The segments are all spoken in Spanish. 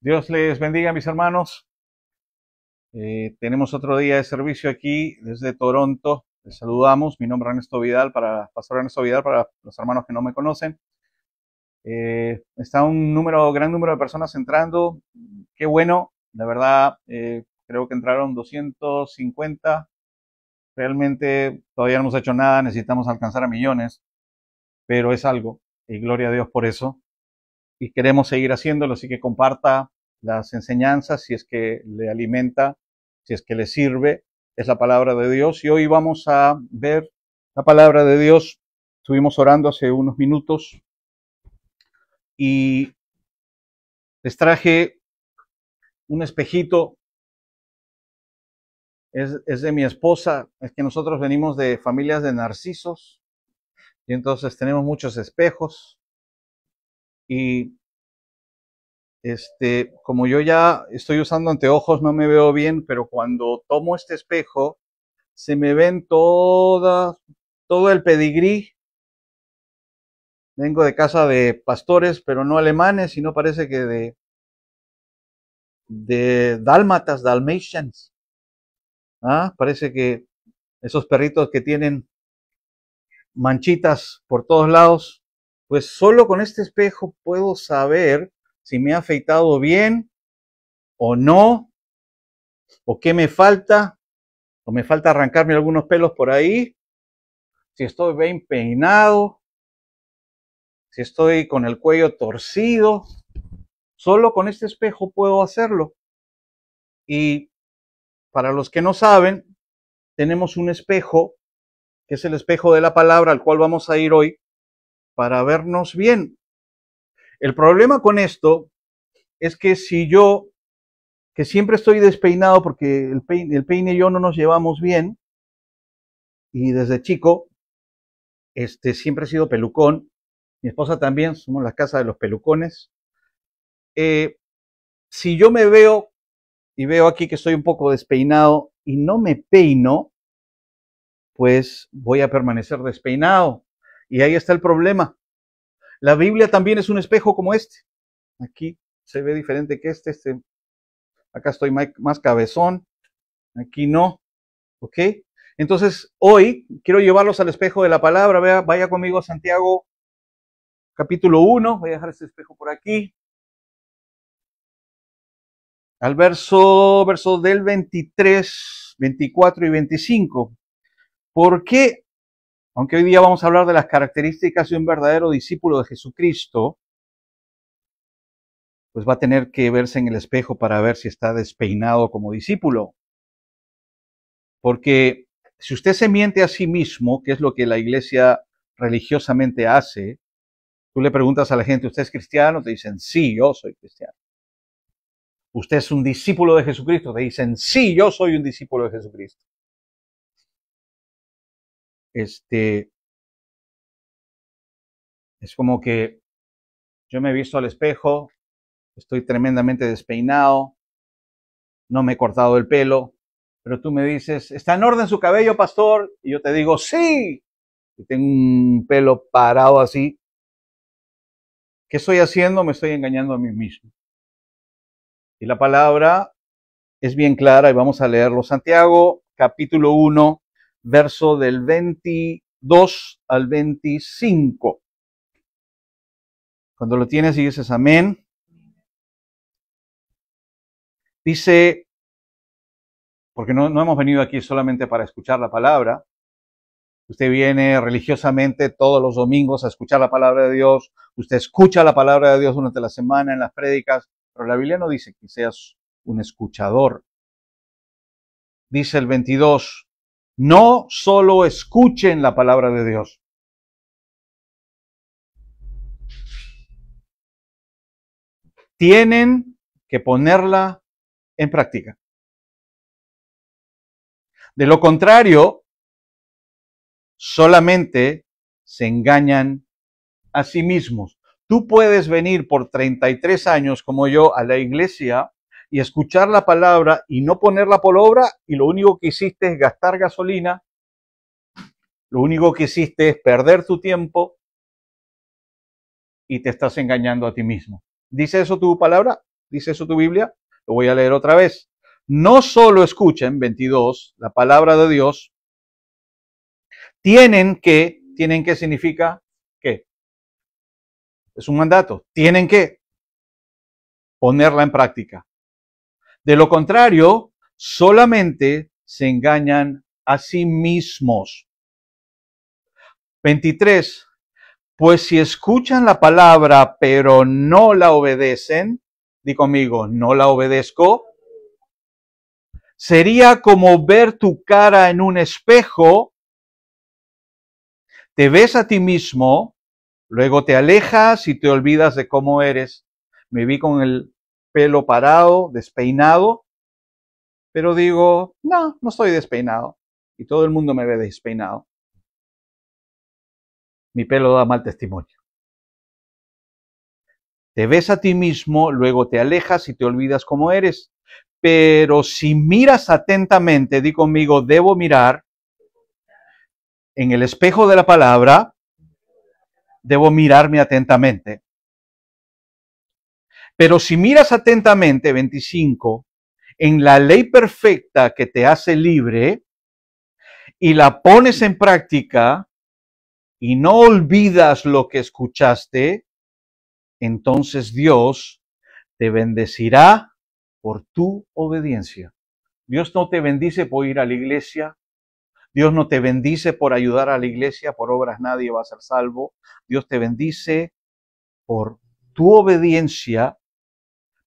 Dios les bendiga, mis hermanos. Eh, tenemos otro día de servicio aquí desde Toronto. Les saludamos. Mi nombre es Ernesto Vidal, para Pastor Ernesto Vidal, para los hermanos que no me conocen. Eh, está un número, gran número de personas entrando. Qué bueno, la verdad, eh, creo que entraron 250. Realmente todavía no hemos hecho nada, necesitamos alcanzar a millones, pero es algo. Y gloria a Dios por eso y queremos seguir haciéndolo, así que comparta las enseñanzas si es que le alimenta, si es que le sirve, es la palabra de Dios y hoy vamos a ver la palabra de Dios. Estuvimos orando hace unos minutos y les traje un espejito. Es, es de mi esposa, es que nosotros venimos de familias de narcisos y entonces tenemos muchos espejos y este, como yo ya estoy usando anteojos, no me veo bien, pero cuando tomo este espejo, se me ven toda, todo el pedigrí. Vengo de casa de pastores, pero no alemanes, sino parece que de, de dálmatas, dalmatians. ¿Ah? Parece que esos perritos que tienen manchitas por todos lados, pues solo con este espejo puedo saber si me he afeitado bien o no, o qué me falta, o me falta arrancarme algunos pelos por ahí, si estoy bien peinado, si estoy con el cuello torcido, solo con este espejo puedo hacerlo. Y para los que no saben, tenemos un espejo, que es el espejo de la palabra al cual vamos a ir hoy, para vernos bien. El problema con esto es que si yo, que siempre estoy despeinado porque el peine, y yo no nos llevamos bien, y desde chico, este, siempre he sido pelucón, mi esposa también, somos la casa de los pelucones. Eh, si yo me veo y veo aquí que estoy un poco despeinado y no me peino, pues voy a permanecer despeinado. Y ahí está el problema. La Biblia también es un espejo como este. Aquí se ve diferente que este. este acá estoy más cabezón. Aquí no. ¿Ok? Entonces, hoy quiero llevarlos al espejo de la palabra. vaya conmigo a Santiago capítulo 1. Voy a dejar este espejo por aquí. Al verso, verso del 23, 24 y 25. ¿Por qué aunque hoy día vamos a hablar de las características de un verdadero discípulo de Jesucristo, pues va a tener que verse en el espejo para ver si está despeinado como discípulo. Porque si usted se miente a sí mismo, que es lo que la iglesia religiosamente hace, tú le preguntas a la gente, ¿usted es cristiano? Te dicen, sí, yo soy cristiano. ¿Usted es un discípulo de Jesucristo? Te dicen, sí, yo soy un discípulo de Jesucristo este, es como que yo me he visto al espejo, estoy tremendamente despeinado, no me he cortado el pelo, pero tú me dices, ¿está en orden su cabello, pastor? Y yo te digo, sí, y tengo un pelo parado así. ¿Qué estoy haciendo? Me estoy engañando a mí mismo. Y la palabra es bien clara y vamos a leerlo. Santiago capítulo 1, verso del 22 al 25. Cuando lo tienes y dices amén. Dice, porque no, no hemos venido aquí solamente para escuchar la palabra, Usted viene religiosamente todos los domingos a escuchar la palabra de Dios. Usted escucha la palabra de Dios durante la semana en las prédicas. Pero la Biblia no dice que seas un escuchador. Dice el 22, no solo escuchen la palabra de Dios. Tienen que ponerla en práctica. De lo contrario, solamente se engañan a sí mismos. Tú puedes venir por 33 años como yo a la iglesia y escuchar la palabra y no ponerla por obra y lo único que hiciste es gastar gasolina, lo único que hiciste es perder tu tiempo y te estás engañando a ti mismo. ¿Dice eso tu palabra? ¿Dice eso tu Biblia? Lo voy a leer otra vez. No solo escuchen, 22, la palabra de Dios, tienen que, tienen que significa qué? Es un mandato, tienen que ponerla en práctica. De lo contrario, solamente se engañan a sí mismos. 23. Pues si escuchan la palabra pero no la obedecen, di conmigo, no la obedezco, sería como ver tu cara en un espejo, te ves a ti mismo, luego te alejas y te olvidas de cómo eres. Me vi con el pelo parado, despeinado, pero digo, no, no estoy despeinado. Y todo el mundo me ve despeinado. Mi pelo da mal testimonio. Te ves a ti mismo, luego te alejas y te olvidas cómo eres. Pero si miras atentamente, di conmigo, debo mirar en el espejo de la palabra, debo mirarme atentamente. Pero si miras atentamente, 25, en la ley perfecta que te hace libre y la pones en práctica y no olvidas lo que escuchaste, entonces Dios te bendecirá por tu obediencia. Dios no te bendice por ir a la iglesia. Dios no te bendice por ayudar a la iglesia. Por obras nadie va a ser salvo. Dios te bendice por tu obediencia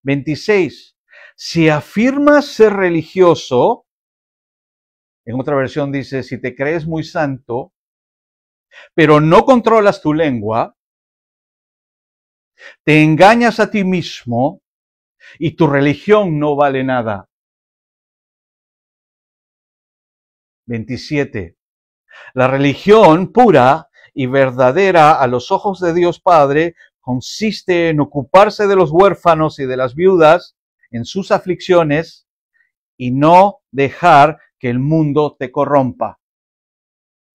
26. Si afirmas ser religioso, en otra versión dice, si te crees muy santo, pero no controlas tu lengua, te engañas a ti mismo y tu religión no vale nada. 27. La religión pura y verdadera a los ojos de Dios Padre consiste en ocuparse de los huérfanos y de las viudas en sus aflicciones y no dejar que el mundo te corrompa.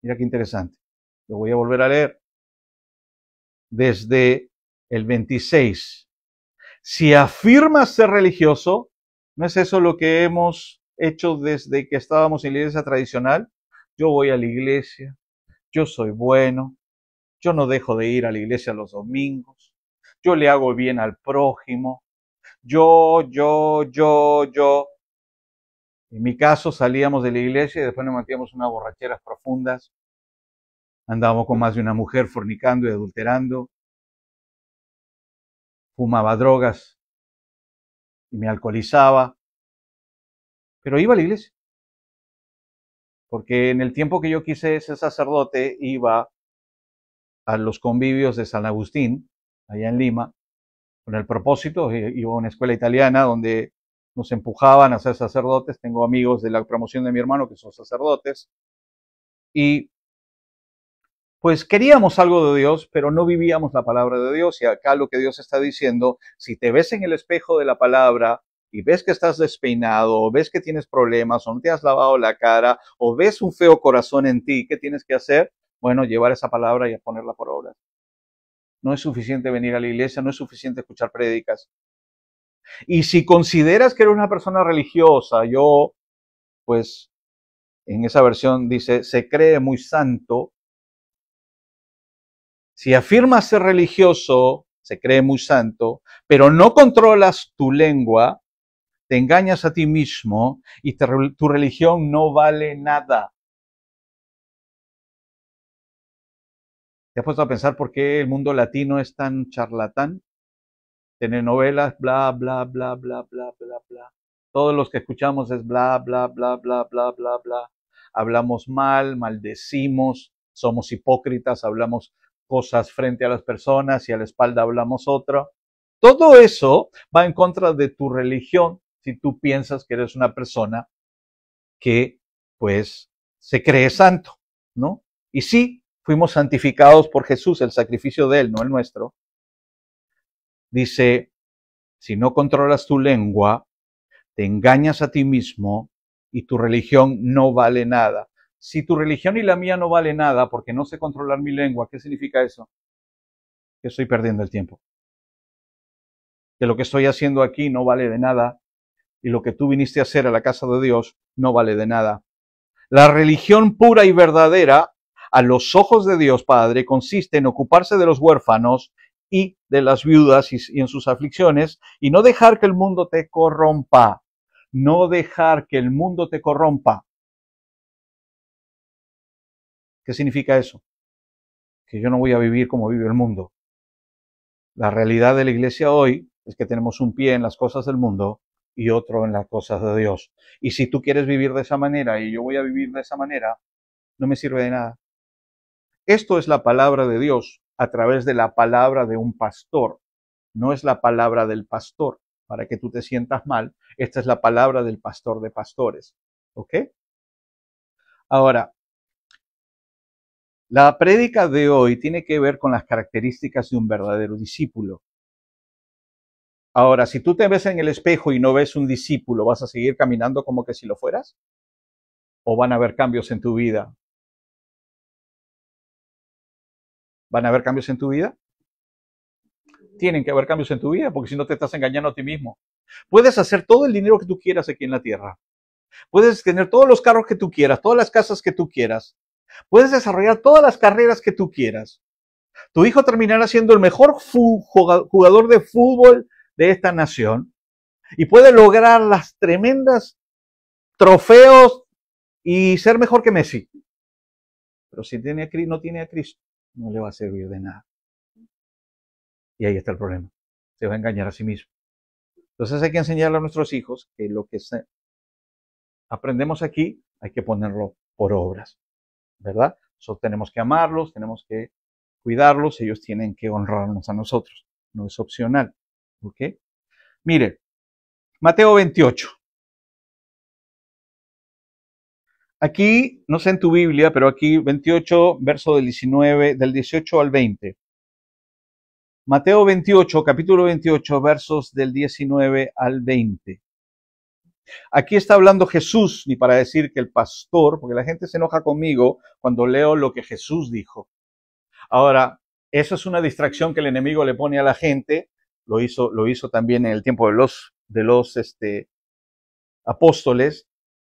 Mira qué interesante. Lo voy a volver a leer. Desde el 26. Si afirmas ser religioso, ¿no es eso lo que hemos hecho desde que estábamos en la iglesia tradicional? Yo voy a la iglesia, yo soy bueno, yo no dejo de ir a la iglesia los domingos, yo le hago bien al prójimo, yo, yo, yo, yo. En mi caso salíamos de la iglesia y después nos metíamos unas borracheras profundas, andábamos con más de una mujer fornicando y adulterando, fumaba drogas y me alcoholizaba, pero iba a la iglesia. Porque en el tiempo que yo quise ser sacerdote iba a los convivios de San Agustín, allá en Lima, con el propósito, eh, iba a una escuela italiana donde nos empujaban a ser sacerdotes, tengo amigos de la promoción de mi hermano que son sacerdotes, y pues queríamos algo de Dios, pero no vivíamos la palabra de Dios, y acá lo que Dios está diciendo, si te ves en el espejo de la palabra, y ves que estás despeinado, o ves que tienes problemas, o no te has lavado la cara, o ves un feo corazón en ti, ¿qué tienes que hacer? Bueno, llevar esa palabra y ponerla por obra. No es suficiente venir a la iglesia, no es suficiente escuchar prédicas. Y si consideras que eres una persona religiosa, yo, pues, en esa versión dice, se cree muy santo. Si afirmas ser religioso, se cree muy santo, pero no controlas tu lengua, te engañas a ti mismo y tu religión no vale nada. ¿Te has puesto a pensar por qué el mundo latino es tan charlatán? Telenovelas, bla, bla, bla, bla, bla, bla, bla. Todos los que escuchamos es bla, bla, bla, bla, bla, bla, bla. Hablamos mal, maldecimos, somos hipócritas, hablamos cosas frente a las personas y a la espalda hablamos otra. Todo eso va en contra de tu religión si tú piensas que eres una persona que, pues, se cree santo, ¿no? Y sí, fuimos santificados por Jesús, el sacrificio de Él, no el nuestro. Dice, si no controlas tu lengua, te engañas a ti mismo y tu religión no vale nada. Si tu religión y la mía no vale nada porque no sé controlar mi lengua, ¿qué significa eso? Que estoy perdiendo el tiempo. Que lo que estoy haciendo aquí no vale de nada y lo que tú viniste a hacer a la casa de Dios no vale de nada. La religión pura y verdadera a los ojos de Dios Padre consiste en ocuparse de los huérfanos y de las viudas y, en sus aflicciones y no dejar que el mundo te corrompa. No dejar que el mundo te corrompa. ¿Qué significa eso? Que yo no voy a vivir como vive el mundo. La realidad de la iglesia hoy es que tenemos un pie en las cosas del mundo y otro en las cosas de Dios. Y si tú quieres vivir de esa manera y yo voy a vivir de esa manera, no me sirve de nada. Esto es la palabra de Dios a través de la palabra de un pastor. No es la palabra del pastor para que tú te sientas mal. Esta es la palabra del pastor de pastores. ¿Ok? Ahora, la prédica de hoy tiene que ver con las características de un verdadero discípulo. Ahora, si tú te ves en el espejo y no ves un discípulo, ¿vas a seguir caminando como que si lo fueras? ¿O van a haber cambios en tu vida? ¿Van a haber cambios en tu vida? Tienen que haber cambios en tu vida, porque si no te estás engañando a ti mismo. Puedes hacer todo el dinero que tú quieras aquí en la tierra. Puedes tener todos los carros que tú quieras, todas las casas que tú quieras. Puedes desarrollar todas las carreras que tú quieras. Tu hijo terminará siendo el mejor jugador de fútbol de esta nación y puede lograr las tremendas trofeos y ser mejor que Messi. Pero si tiene no tiene a Cristo, no le va a servir de nada. Y ahí está el problema. Se va a engañar a sí mismo. Entonces hay que enseñarle a nuestros hijos que lo que aprendemos aquí hay que ponerlo por obras, ¿verdad? So, tenemos que amarlos, tenemos que cuidarlos, ellos tienen que honrarnos a nosotros. No es opcional, ¿ok? Mire, Mateo 28. Aquí, no sé en tu Biblia, pero aquí 28, verso del 19, del 18 al 20. Mateo 28, capítulo 28, versos del 19 al 20. Aquí está hablando Jesús, ni para decir que el pastor, porque la gente se enoja conmigo cuando leo lo que Jesús dijo. Ahora, eso es una distracción que el enemigo le pone a la gente. Lo hizo, lo hizo también en el tiempo de los, de los este, apóstoles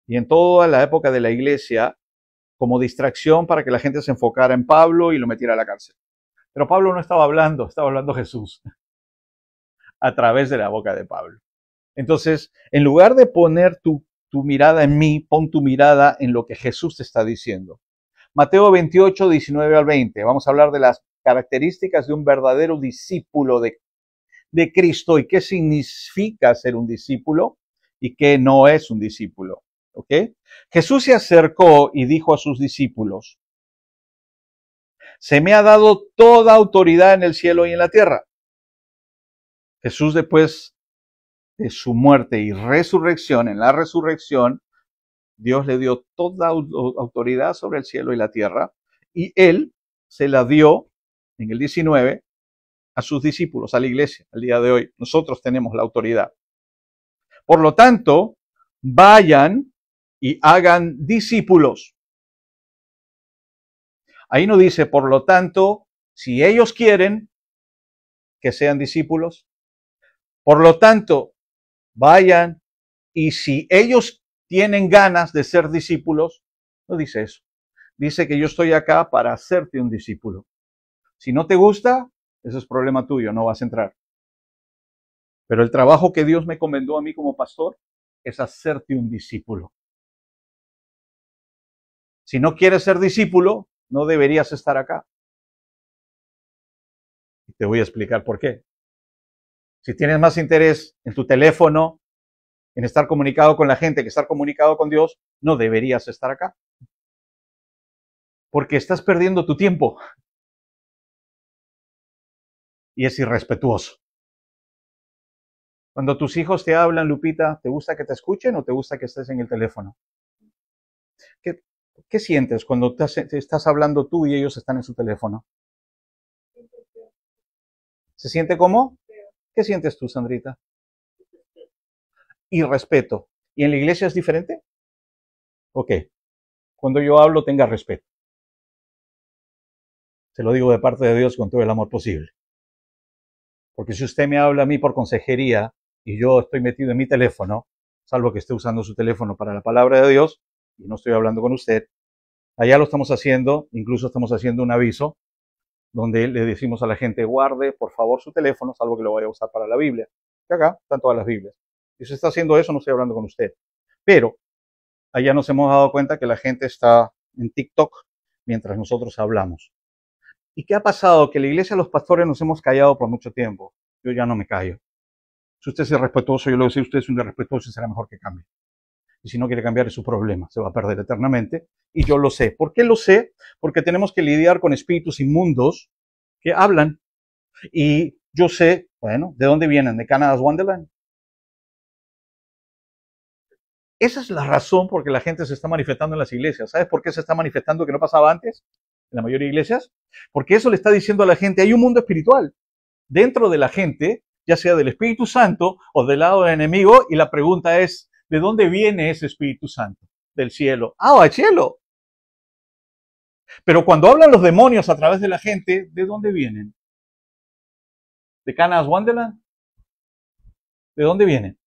y en toda la época de la iglesia como distracción para que la gente se enfocara en Pablo y lo metiera a la cárcel. Pero Pablo no estaba hablando, estaba hablando Jesús a través de la boca de Pablo. Entonces, en lugar de poner tu, mirada en mí, pon tu mirada en lo que Jesús te está diciendo. Mateo 28, 19 al 20. Vamos a hablar de las características de un verdadero discípulo de, de Cristo y qué significa ser un discípulo y qué no es un discípulo. Jesús se acercó y dijo a sus discípulos, se me ha dado toda autoridad en el cielo y en la tierra. Jesús después de su muerte y resurrección, en la resurrección, Dios le dio toda autoridad sobre el cielo y la tierra y él se la dio en el 19 a sus discípulos, a la iglesia, al día de hoy. Nosotros tenemos la autoridad. Por lo tanto, vayan y hagan discípulos. Ahí no dice, por lo tanto, si ellos quieren que sean discípulos, por lo tanto, vayan y si ellos tienen ganas de ser discípulos, no dice eso. Dice que yo estoy acá para hacerte un discípulo. Si no te gusta, ese es problema tuyo, no vas a entrar. Pero el trabajo que Dios me comendó a mí como pastor es hacerte un discípulo. Si no quieres ser discípulo, no deberías estar acá. Y te voy a explicar por qué. Si tienes más interés en tu teléfono, en estar comunicado con la gente que estar comunicado con Dios, no deberías estar acá. Porque estás perdiendo tu tiempo. Y es irrespetuoso. Cuando tus hijos te hablan, Lupita, ¿te gusta que te escuchen o te gusta que estés en el teléfono? ¿Qué sientes cuando estás hablando tú y ellos están en su teléfono? ¿Se siente cómo? ¿Qué sientes tú, Sandrita? Y respeto. ¿Y en la iglesia es diferente? Ok. Cuando yo hablo, tenga respeto. Se lo digo de parte de Dios con todo el amor posible. Porque si usted me habla a mí por consejería y yo estoy metido en mi teléfono, salvo que esté usando su teléfono para la palabra de Dios, y no estoy hablando con usted, allá lo estamos haciendo, incluso estamos haciendo un aviso donde le decimos a la gente, guarde por favor su teléfono, salvo que lo vaya a usar para la Biblia. Y acá están todas las Biblias. Si se está haciendo eso, no estoy hablando con usted. Pero allá nos hemos dado cuenta que la gente está en TikTok mientras nosotros hablamos. ¿Y qué ha pasado? Que la iglesia, los pastores, nos hemos callado por mucho tiempo. Yo ya no me callo. Si usted es irrespetuoso, yo le sé a usted es un irrespetuoso será mejor que cambie si no quiere cambiar es su problema, se va a perder eternamente. Y yo lo sé. ¿Por qué lo sé? Porque tenemos que lidiar con espíritus inmundos que hablan. Y yo sé, bueno, ¿de dónde vienen? ¿De Canada's Wonderland? Esa es la razón por que la gente se está manifestando en las iglesias. ¿Sabes por qué se está manifestando que no pasaba antes en la mayoría de iglesias? Porque eso le está diciendo a la gente, hay un mundo espiritual dentro de la gente, ya sea del Espíritu Santo o del lado del enemigo, y la pregunta es, ¿De dónde viene ese Espíritu Santo? Del cielo. Ah, va, cielo. Pero cuando hablan los demonios a través de la gente, ¿de dónde vienen? ¿De Canas Wonderland? ¿De dónde vienen?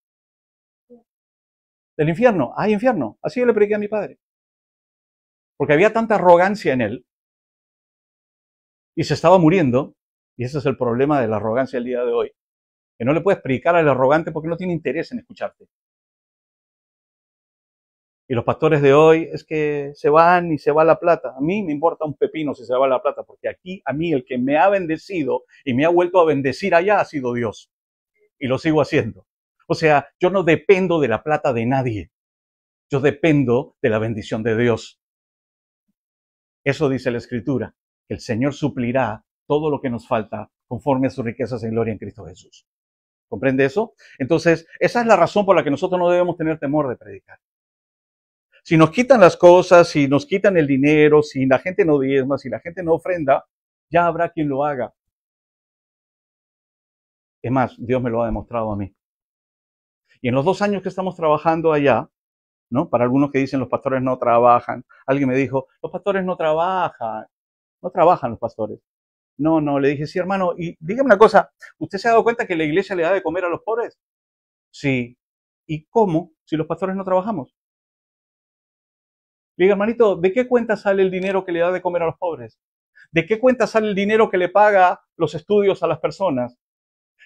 Del infierno. Ah, ¡Ay, infierno. Así yo le prediqué a mi padre. Porque había tanta arrogancia en él y se estaba muriendo. Y ese es el problema de la arrogancia el día de hoy. Que no le puedes predicar al arrogante porque no tiene interés en escucharte. Y los pastores de hoy es que se van y se va la plata. A mí me importa un pepino si se va la plata, porque aquí a mí el que me ha bendecido y me ha vuelto a bendecir allá ha sido Dios. Y lo sigo haciendo. O sea, yo no dependo de la plata de nadie. Yo dependo de la bendición de Dios. Eso dice la Escritura. que El Señor suplirá todo lo que nos falta conforme a sus riquezas en gloria en Cristo Jesús. ¿Comprende eso? Entonces, esa es la razón por la que nosotros no debemos tener temor de predicar. Si nos quitan las cosas, si nos quitan el dinero, si la gente no diezma, si la gente no ofrenda, ya habrá quien lo haga. Es más, Dios me lo ha demostrado a mí. Y en los dos años que estamos trabajando allá, ¿no? Para algunos que dicen los pastores no trabajan, alguien me dijo, los pastores no trabajan, no trabajan los pastores. No, no, le dije, sí, hermano, y dígame una cosa, ¿usted se ha dado cuenta que la iglesia le da de comer a los pobres? Sí. ¿Y cómo si los pastores no trabajamos? diga, hermanito, ¿de qué cuenta sale el dinero que le da de comer a los pobres? ¿De qué cuenta sale el dinero que le paga los estudios a las personas?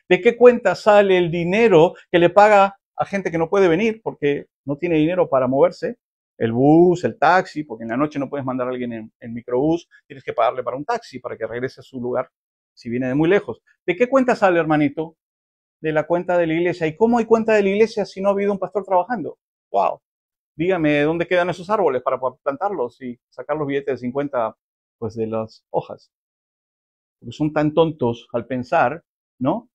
¿De qué cuenta sale el dinero que le paga a gente que no puede venir porque no tiene dinero para moverse? El bus, el taxi, porque en la noche no puedes mandar a alguien en, el microbús, tienes que pagarle para un taxi para que regrese a su lugar si viene de muy lejos. ¿De qué cuenta sale, hermanito? De la cuenta de la iglesia. ¿Y cómo hay cuenta de la iglesia si no ha habido un pastor trabajando? ¡Wow! dígame dónde quedan esos árboles para plantarlos y sacar los billetes de 50 pues, de las hojas. Porque son tan tontos al pensar, ¿no?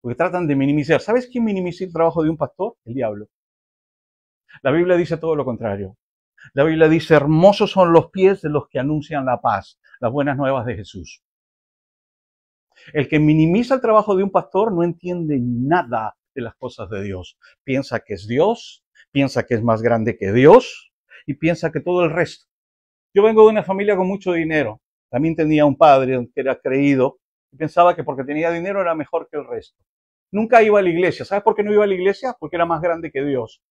Porque tratan de minimizar. ¿Sabes quién minimiza el trabajo de un pastor? El diablo. La Biblia dice todo lo contrario. La Biblia dice, hermosos son los pies de los que anuncian la paz, las buenas nuevas de Jesús. El que minimiza el trabajo de un pastor no entiende nada de las cosas de Dios. Piensa que es Dios piensa que es más grande que Dios y piensa que todo el resto. Yo vengo de una familia con mucho dinero. También tenía un padre que era creído y pensaba que porque tenía dinero era mejor que el resto. Nunca iba a la iglesia. ¿Sabes por qué no iba a la iglesia? Porque era más grande que Dios.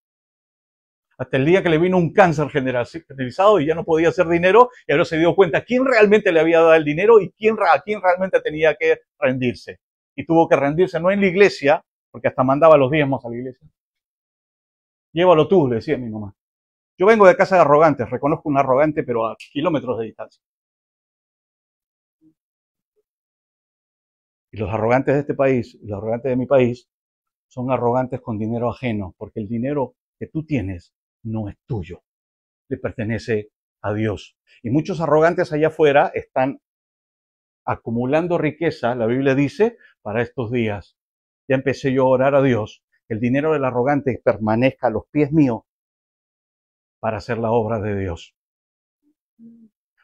Hasta el día que le vino un cáncer generalizado y ya no podía hacer dinero, y ahora se dio cuenta quién realmente le había dado el dinero y quién, a quién realmente tenía que rendirse. Y tuvo que rendirse no en la iglesia, porque hasta mandaba los diezmos a la iglesia, Llévalo tú, le decía mi mamá. Yo vengo de casa de arrogantes, reconozco un arrogante, pero a kilómetros de distancia. Y los arrogantes de este país, los arrogantes de mi país, son arrogantes con dinero ajeno, porque el dinero que tú tienes no es tuyo, le pertenece a Dios. Y muchos arrogantes allá afuera están acumulando riqueza, la Biblia dice, para estos días. Ya empecé yo a orar a Dios el dinero del arrogante permanezca a los pies míos para hacer la obra de Dios.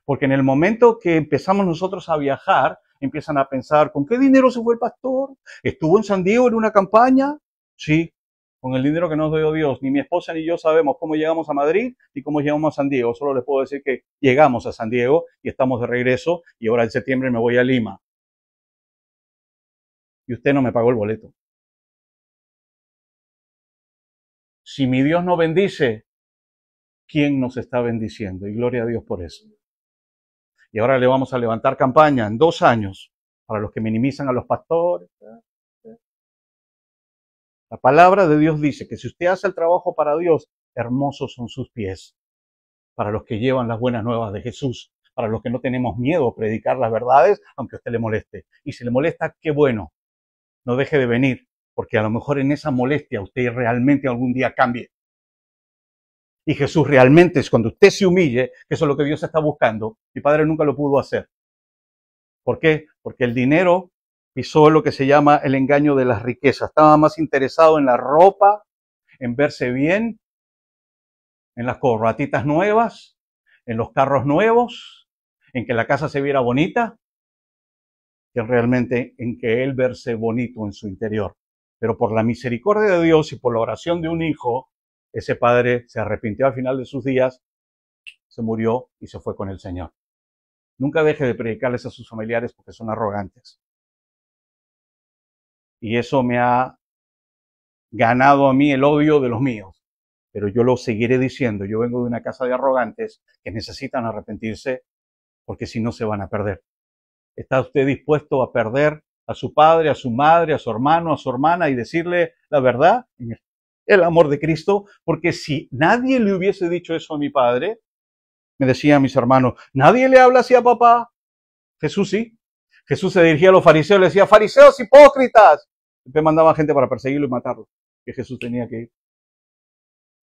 Porque en el momento que empezamos nosotros a viajar, empiezan a pensar, ¿con qué dinero se fue el pastor? ¿Estuvo en San Diego en una campaña? Sí, con el dinero que nos dio Dios. Ni mi esposa ni yo sabemos cómo llegamos a Madrid y cómo llegamos a San Diego. Solo les puedo decir que llegamos a San Diego y estamos de regreso y ahora en septiembre me voy a Lima. Y usted no me pagó el boleto. si mi Dios no bendice, ¿quién nos está bendiciendo? Y gloria a Dios por eso. Y ahora le vamos a levantar campaña en dos años para los que minimizan a los pastores. La palabra de Dios dice que si usted hace el trabajo para Dios, hermosos son sus pies. Para los que llevan las buenas nuevas de Jesús, para los que no tenemos miedo a predicar las verdades, aunque a usted le moleste. Y si le molesta, qué bueno, no deje de venir, porque a lo mejor en esa molestia usted realmente algún día cambie. Y Jesús realmente es cuando usted se humille, que eso es lo que Dios está buscando. Mi padre nunca lo pudo hacer. ¿Por qué? Porque el dinero pisó lo que se llama el engaño de las riquezas. Estaba más interesado en la ropa, en verse bien, en las corbatitas nuevas, en los carros nuevos, en que la casa se viera bonita, que realmente en que él verse bonito en su interior pero por la misericordia de Dios y por la oración de un hijo, ese padre se arrepintió al final de sus días, se murió y se fue con el Señor. Nunca deje de predicarles a sus familiares porque son arrogantes. Y eso me ha ganado a mí el odio de los míos. Pero yo lo seguiré diciendo. Yo vengo de una casa de arrogantes que necesitan arrepentirse porque si no se van a perder. ¿Está usted dispuesto a perder a su padre, a su madre, a su hermano, a su hermana y decirle la verdad, el amor de Cristo, porque si nadie le hubiese dicho eso a mi padre, me decían mis hermanos, nadie le habla así a papá. Jesús sí. Jesús se dirigía a los fariseos, le decía, fariseos hipócritas. Le mandaba gente para perseguirlo y matarlo, que Jesús tenía que ir.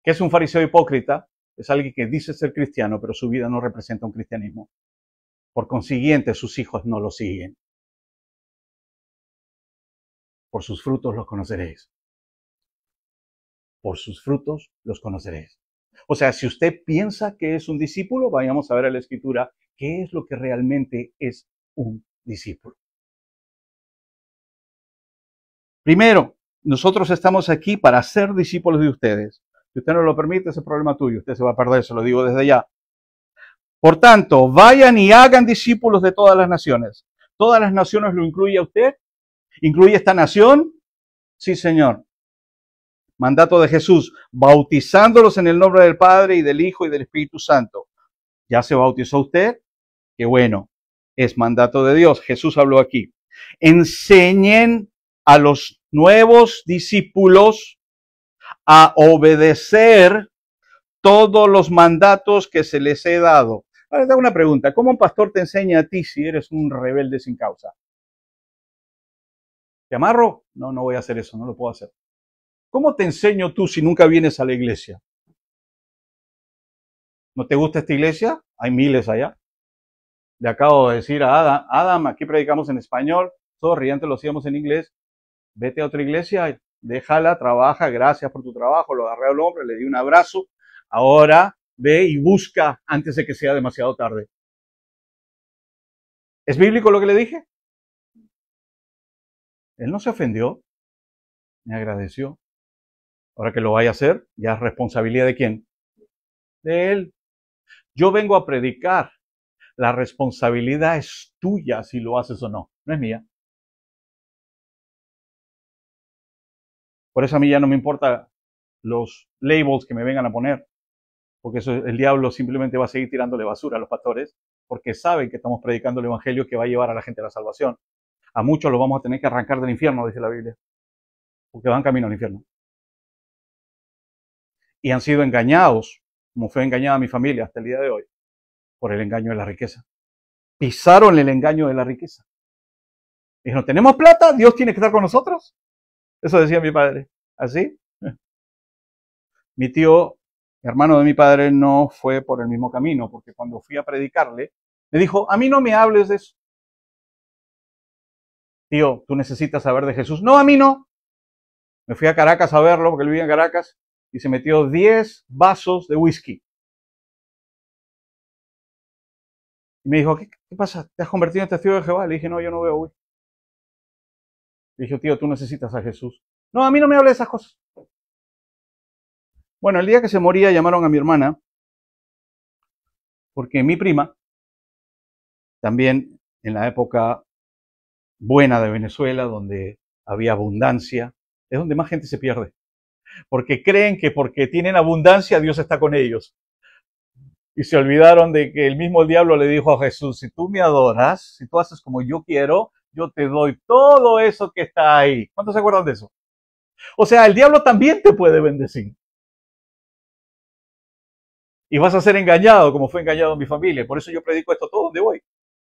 ¿Qué es un fariseo hipócrita? Es alguien que dice ser cristiano, pero su vida no representa un cristianismo. Por consiguiente, sus hijos no lo siguen. Por sus frutos los conoceréis. Por sus frutos los conoceréis. O sea, si usted piensa que es un discípulo, vayamos a ver a la escritura qué es lo que realmente es un discípulo. Primero, nosotros estamos aquí para ser discípulos de ustedes. Si usted no lo permite, ese es problema tuyo. Usted se va a perder, se lo digo desde ya. Por tanto, vayan y hagan discípulos de todas las naciones. Todas las naciones lo incluye a usted ¿Incluye esta nación? Sí, Señor. Mandato de Jesús, bautizándolos en el nombre del Padre y del Hijo y del Espíritu Santo. ¿Ya se bautizó usted? Qué bueno, es mandato de Dios. Jesús habló aquí. Enseñen a los nuevos discípulos a obedecer todos los mandatos que se les he dado. Ahora te una pregunta. ¿Cómo un pastor te enseña a ti si eres un rebelde sin causa? ¿Te amarro? No, no voy a hacer eso, no lo puedo hacer. ¿Cómo te enseño tú si nunca vienes a la iglesia? ¿No te gusta esta iglesia? Hay miles allá. Le acabo de decir a Adam, Adam, aquí predicamos en español, todos antes lo hacíamos en inglés, vete a otra iglesia, déjala, trabaja, gracias por tu trabajo, lo agarré al hombre, le di un abrazo, ahora ve y busca antes de que sea demasiado tarde. ¿Es bíblico lo que le dije? Él no se ofendió, me agradeció. Ahora que lo vaya a hacer, ya es responsabilidad de quién? De él. Yo vengo a predicar. La responsabilidad es tuya si lo haces o no, no es mía. Por eso a mí ya no me importa los labels que me vengan a poner, porque eso, el diablo simplemente va a seguir tirándole basura a los pastores, porque saben que estamos predicando el Evangelio que va a llevar a la gente a la salvación, a muchos los vamos a tener que arrancar del infierno, dice la Biblia, porque van camino al infierno. Y han sido engañados, como fue engañada mi familia hasta el día de hoy, por el engaño de la riqueza. Pisaron el engaño de la riqueza. Dijeron, ¿tenemos plata? ¿Dios tiene que estar con nosotros? Eso decía mi padre. ¿Así? Mi tío, hermano de mi padre, no fue por el mismo camino, porque cuando fui a predicarle, me dijo, a mí no me hables de eso tío, tú necesitas saber de Jesús. No, a mí no. Me fui a Caracas a verlo, porque él vivía en Caracas, y se metió 10 vasos de whisky. Y me dijo, ¿qué, pasa? ¿Te has convertido en testigo de Jehová? Le dije, no, yo no veo whisky. Le dije, tío, tú necesitas a Jesús. No, a mí no me hables de esas cosas. Bueno, el día que se moría llamaron a mi hermana, porque mi prima, también en la época buena de Venezuela, donde había abundancia, es donde más gente se pierde. Porque creen que porque tienen abundancia Dios está con ellos. Y se olvidaron de que el mismo diablo le dijo a Jesús, si tú me adoras, si tú haces como yo quiero, yo te doy todo eso que está ahí. ¿Cuántos se acuerdan de eso? O sea, el diablo también te puede bendecir. Y vas a ser engañado como fue engañado mi familia. Por eso yo predico esto todo donde voy.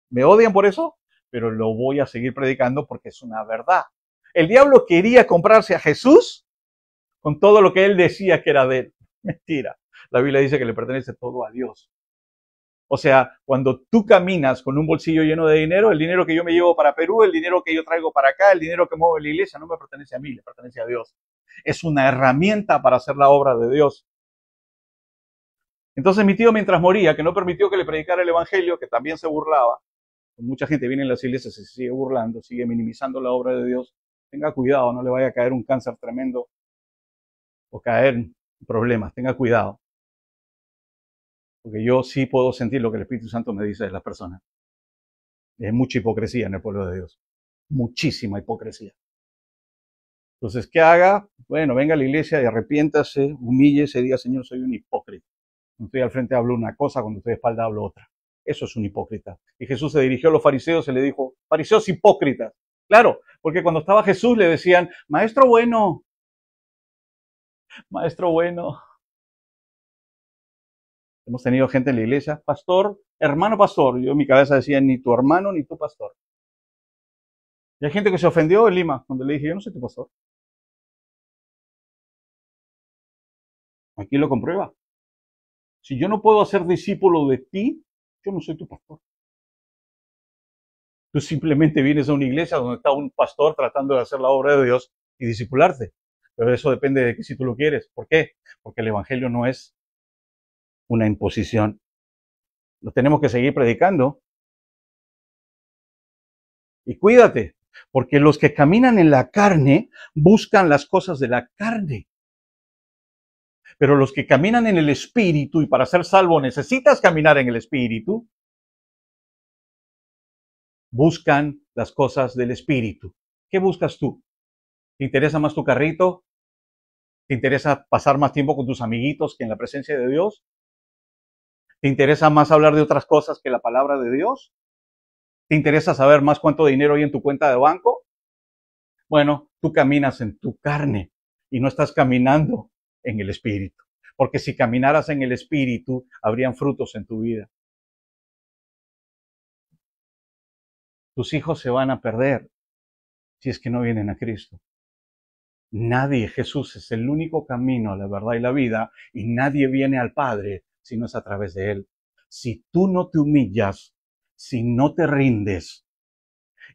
¿Me odian por eso? pero lo voy a seguir predicando porque es una verdad. El diablo quería comprarse a Jesús con todo lo que él decía que era de él. Mentira. La Biblia dice que le pertenece todo a Dios. O sea, cuando tú caminas con un bolsillo lleno de dinero, el dinero que yo me llevo para Perú, el dinero que yo traigo para acá, el dinero que mueve la iglesia, no me pertenece a mí, le pertenece a Dios. Es una herramienta para hacer la obra de Dios. Entonces mi tío mientras moría, que no permitió que le predicara el Evangelio, que también se burlaba, mucha gente viene en las iglesias y se sigue burlando, sigue minimizando la obra de Dios. Tenga cuidado, no le vaya a caer un cáncer tremendo o caer problemas. Tenga cuidado. Porque yo sí puedo sentir lo que el Espíritu Santo me dice de las personas. Es mucha hipocresía en el pueblo de Dios. Muchísima hipocresía. Entonces, ¿qué haga? Bueno, venga a la iglesia y arrepiéntase, humíllese, diga, Señor, soy un hipócrita. Cuando estoy al frente hablo una cosa, cuando estoy de espalda hablo otra. Eso es un hipócrita. Y Jesús se dirigió a los fariseos y le dijo, fariseos hipócritas. Claro, porque cuando estaba Jesús le decían, maestro bueno, maestro bueno. Hemos tenido gente en la iglesia, pastor, hermano pastor. Yo en mi cabeza decía, ni tu hermano ni tu pastor. Y hay gente que se ofendió en Lima cuando le dije, yo no soy tu pastor. Aquí lo comprueba. Si yo no puedo hacer discípulo de ti, yo no soy tu pastor. Tú simplemente vienes a una iglesia donde está un pastor tratando de hacer la obra de Dios y discipularte. Pero eso depende de que si tú lo quieres. ¿Por qué? Porque el Evangelio no es una imposición. Lo tenemos que seguir predicando. Y cuídate, porque los que caminan en la carne buscan las cosas de la carne. Pero los que caminan en el Espíritu, y para ser salvo necesitas caminar en el Espíritu, buscan las cosas del Espíritu. ¿Qué buscas tú? ¿Te interesa más tu carrito? ¿Te interesa pasar más tiempo con tus amiguitos que en la presencia de Dios? ¿Te interesa más hablar de otras cosas que la palabra de Dios? ¿Te interesa saber más cuánto dinero hay en tu cuenta de banco? Bueno, tú caminas en tu carne y no estás caminando en el Espíritu. Porque si caminaras en el Espíritu, habrían frutos en tu vida. Tus hijos se van a perder si es que no vienen a Cristo. Nadie, Jesús es el único camino a la verdad y la vida, y nadie viene al Padre si no es a través de Él. Si tú no te humillas, si no te rindes,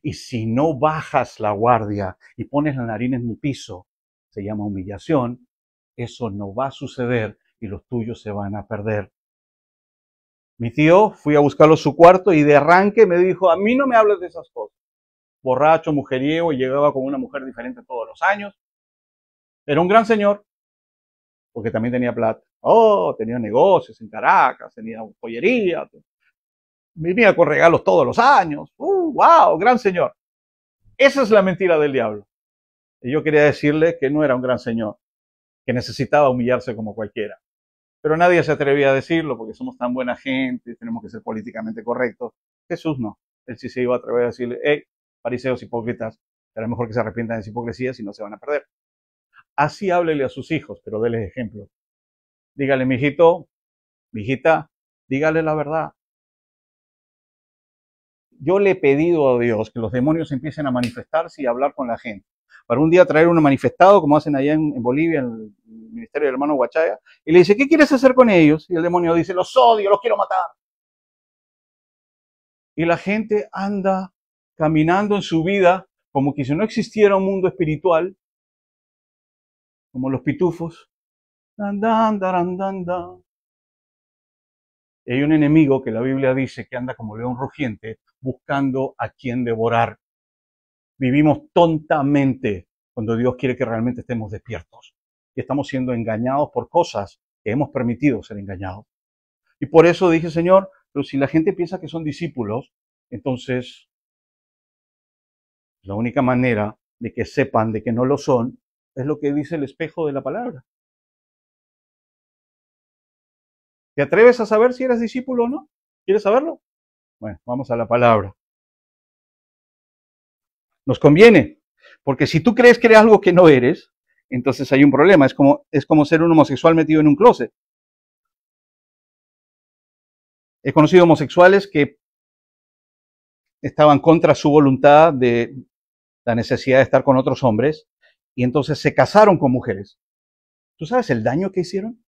y si no bajas la guardia y pones la nariz en tu piso, se llama humillación, eso no va a suceder y los tuyos se van a perder. Mi tío, fui a buscarlo a su cuarto y de arranque me dijo, a mí no me hables de esas cosas. Borracho, mujeriego, y llegaba con una mujer diferente todos los años. Era un gran señor, porque también tenía plata. Oh, tenía negocios en Caracas, tenía joyería. Vivía con regalos todos los años. Uh, wow, gran señor. Esa es la mentira del diablo. Y yo quería decirle que no era un gran señor que necesitaba humillarse como cualquiera. Pero nadie se atrevía a decirlo porque somos tan buena gente, tenemos que ser políticamente correctos. Jesús no. Él sí se iba a atrever a decirle, hey, fariseos hipócritas, será mejor que se arrepientan de su hipocresía si no se van a perder. Así háblele a sus hijos, pero déles ejemplo. Dígale, mijito, mijita, dígale la verdad. Yo le he pedido a Dios que los demonios empiecen a manifestarse y a hablar con la gente para un día traer uno manifestado, como hacen allá en, Bolivia, en el ministerio del hermano Huachaya, y le dice, ¿qué quieres hacer con ellos? Y el demonio dice, los odio, los quiero matar. Y la gente anda caminando en su vida como que si no existiera un mundo espiritual, como los pitufos. anda, anda, anda, y hay un enemigo que la Biblia dice que anda como león rugiente buscando a quien devorar vivimos tontamente cuando Dios quiere que realmente estemos despiertos. Y estamos siendo engañados por cosas que hemos permitido ser engañados. Y por eso dije, Señor, pero si la gente piensa que son discípulos, entonces la única manera de que sepan de que no lo son es lo que dice el espejo de la palabra. ¿Te atreves a saber si eres discípulo o no? ¿Quieres saberlo? Bueno, vamos a la palabra nos conviene. Porque si tú crees que eres algo que no eres, entonces hay un problema. Es como, es como ser un homosexual metido en un closet. He conocido homosexuales que estaban contra su voluntad de la necesidad de estar con otros hombres y entonces se casaron con mujeres. ¿Tú sabes el daño que hicieron?